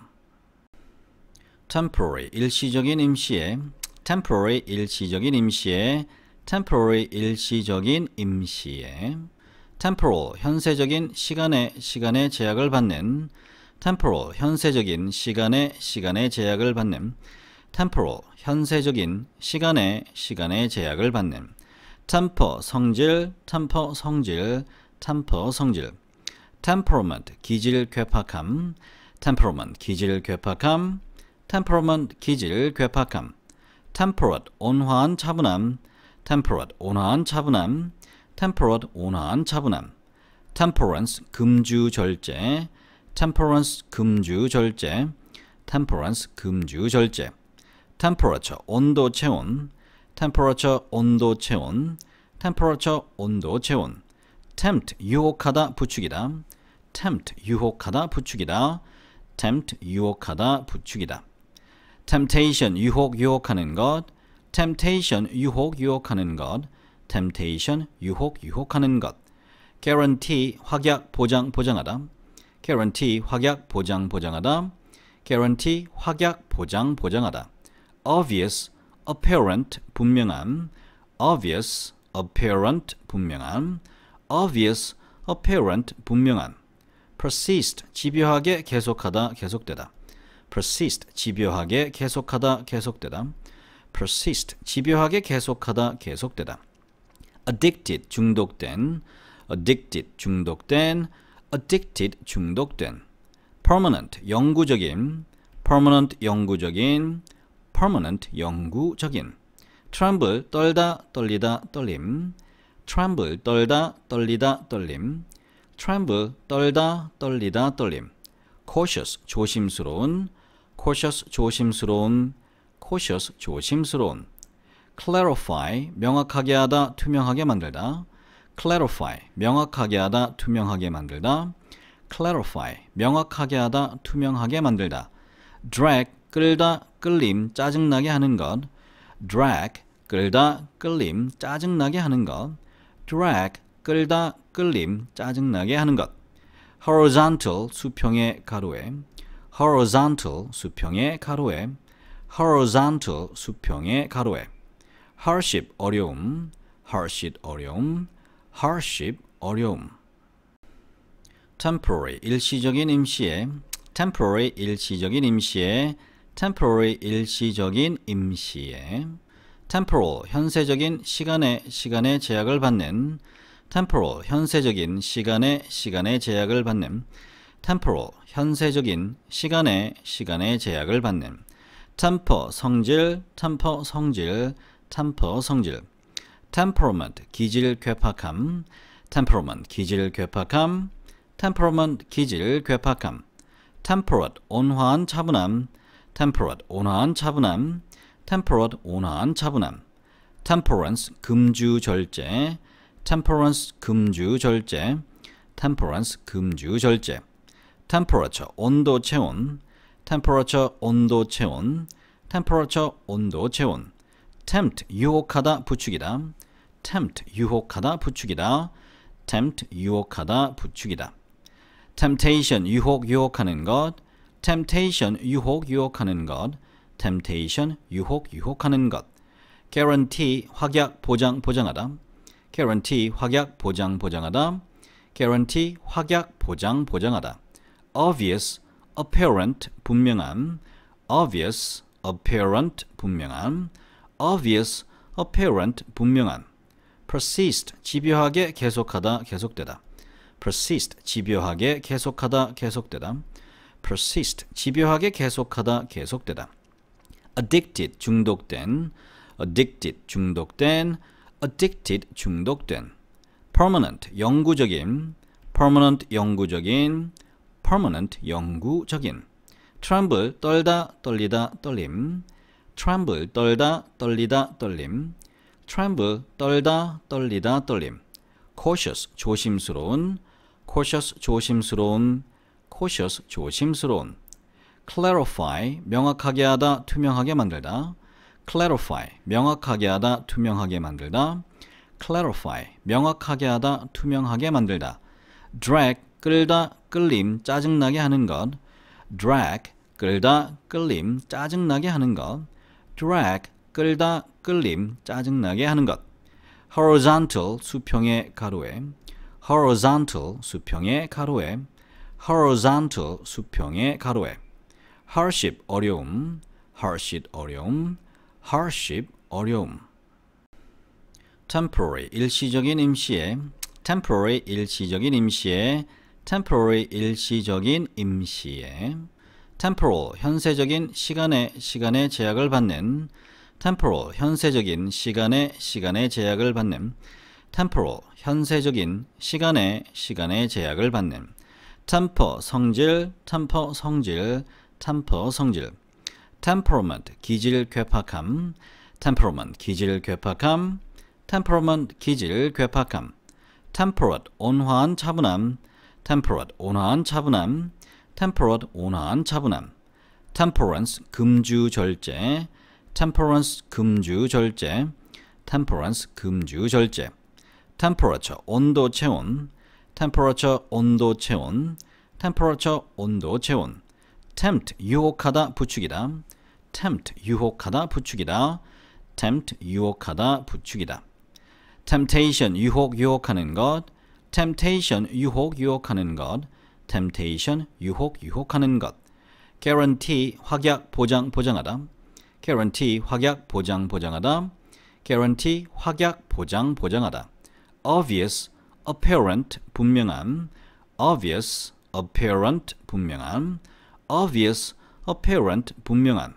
temporary 일시적인 임시에 temporary 일시적인 임시에 temporary 일시적인 임시에 temporal 현세적인 시간의 시간의 제약을 받는 temporal 현세적인 시간의 시간의 제약을 받는 temporal 현세적인 시간의 시간의 제약을 받는 템퍼 성질, 템퍼 성질, 템퍼 성질. temperament 기질 괴팍함, temperament 기질 괴팍함, temperament 기질 괴팍함. temperate 온화한 차분함, temperate 온화한 차분함, temperate 온화한 차분함. temperance 금주 절제, temperance 금주 절제, temperance 금주 절제. temperature 온도 체온, temperature 온도 체온 temperature 온도 체온 tempt 유혹하다 부추기다 tempt 유혹하다 부추기다 tempt 유혹하다 부추기다 temptation 유혹 유혹하는 것 temptation 유혹 유혹하는 것 temptation 유혹 유혹하는 것 guarantee 확약 보장 보장하다 guarantee 확약 보장 보장하다 guarantee 확약 보장 보장하다 obvious apparent 분명함, obvious apparent 분명함, obvious apparent 분명함, persist 집요하게 계속하다 계속되다, persist 집요하게 계속하다 계속되다, persist 집요하게 계속하다 계속되다, addicted 중독된, addicted 중독된, addicted 중독된, permanent 영구적인, permanent 영구적인 permanent 영구적인 tremble 떨다 떨리다 떨림 tremble 떨다 떨리다 떨림 tremble 떨다 떨리다 떨림 cautious 조심스러운 cautious 조심스러운 cautious 조심스러운 clarify 명확하게 하다 투명하게 만들다 clarify 명확하게 하다 투명하게 만들다 clarify 명확하게 하다 투명하게 만들다 drag 끌다 끌림, 짜증나게 하는 것 drag, 끌다, 끌림, 짜증나게 하는 것 drag, 끌다, 끌림, 짜증나게 하는 것 horizontal, 수평의 가로에 horizontal, 수평의 가로에 horizontal, 수평의 가로에 hardship, 어려움 hardship, 어려움 hardship, 어려움 temporary, 일시적인 임시에 temporary, 일시적인 임시에 temporary 일시적인 임시에 temporal 현세적인 시간의 시간의 제약을 받는 temporal 현세적인 시간의 시간의 제약을 받는 temporal 현세적인 시간의 시간의 제약을 받는 temper 성질 temper 성질 temper 성질 temperament 기질 괴팍함 temperament 기질 괴팍함 temperament 기질 괴팍함 temperate 온화한 차분함 temperate 온화한 차분함 temperate 온화한 차분함 temperance 금주 절제 temperance 금주 절제 temperance 금주 절제 temperature 온도 체온 temperature 온도 체온 temperature 온도 체온 tempt 유혹하다 부추기다 tempt 유혹하다 부추기다 tempt 유혹하다 부추기다 temptation 유혹 유혹하는 것 temptation 유혹 유혹하는 것 temptation 유혹 유혹하는 것 guarantee 확약 보장 보장하다 guarantee 확약 보장 보장하다 guarantee 확약 보장 보장하다 obvious apparent 분명함 obvious apparent 분명함 obvious apparent 분명함 persist 집요하게 계속하다 계속되다 persist 집요하게 계속하다 계속되다 persist 집요하게 계속하다 계속되다 addicted 중독된 addicted 중독된 addicted 중독된 permanent 영구적인 permanent 영구적인 permanent 영구적인 tremble 떨다 떨리다 떨림 tremble 떨다 떨리다 떨림 tremble 떨다 떨리다 떨림 cautious 조심스러운 cautious 조심스러운 cautious, 조심스러운 clarify, 명확하게 하다, 투명하게 만들다 clarify, 명확하게 하다, 투명하게 만들다 clarify, 명확하게 하다, 투명하게 만들다 drag, 끌다, 끌림, 짜증나게 하는 것 drag, 끌다, 끌림, 짜증나게 하는 것 drag, 끌다, 끌림, 짜증나게 하는 것 horizontal, 수평의 가로에 horizontal, 수평의 가로에 horizontal 수평의 가로에 hardship 어려움, hardship 어려움, hardship 어려움 temporary 일시적인 임시에 temporary 일시적인 임시에 temporary 일시적인 임시에 temporal 현세적인 시간의 시간의 제약을 받는 temporal 현세적인 시간의 시간의 제약을 받는 temporal 현세적인 시간의 시간의 제약을 받는 템퍼 성질, 템퍼 성질, 템퍼 성질. temperament 기질 괴팍함, temperament 기질 괴팍함, temperament 기질 괴팍함. temperate 온화한 차분함, temperate 온화한 차분함, temperate 온화한 차분함. temperance 금주 절제, temperance 금주 절제, temperance 금주 절제. temperature 온도 체온, temperature 온도 체온 temperature 온도 체온 tempt 유혹하다 부추기다 tempt 유혹하다 부추기다 tempt 유혹하다 부추기다 temptation 유혹 유혹하는 것 temptation 유혹 유혹하는 것 temptation 유혹 유혹하는 것 guarantee 확약 보장 보장하다 guarantee 확약 보장 보장하다 guarantee 확약 보장 보장하다 obvious apparent 분명함, obvious apparent 분명함, obvious apparent 분명함,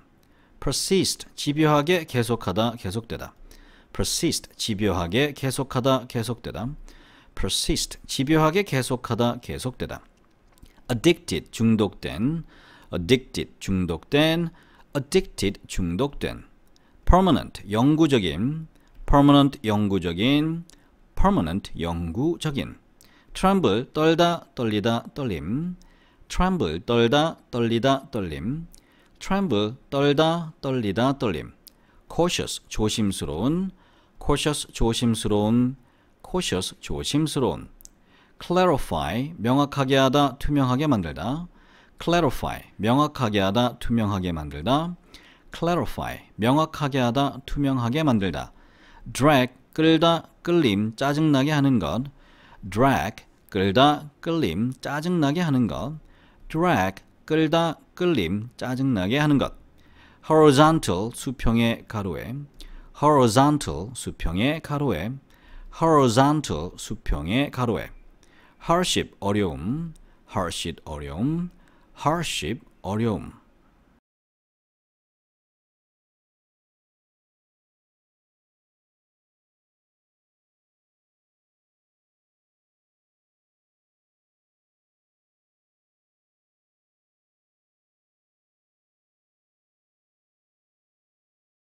persist 집요하게 계속하다 계속되다, persist 집요하게 계속하다 계속되다, persist 집요하게 계속하다 계속되다, addicted 중독된, addicted 중독된, addicted 중독된, permanent 영구적인, permanent 영구적인 permanent 영구적인 tremble 떨다 떨리다 떨림 tremble 떨다 떨리다 떨림 tremble 떨다 떨리다 떨림 cautious 조심스러운 cautious 조심스러운 cautious 조심스러운 clarify 명확하게 하다 투명하게 만들다 clarify 명확하게 하다 투명하게 만들다 clarify 명확하게 하다 투명하게 만들다 drag 끌다, 끌림, 짜증나게 하는 것. drag, 끌다, 끌림, 짜증나게 하는 것. drag, 끌다, 끌림, 짜증나게 하는 것. horizontal, 수평의 가로에. horizontal, 수평의 가로에. horizontal, 수평의 가로에. hardship, 어려움. hardship, 어려움. hardship, 어려움.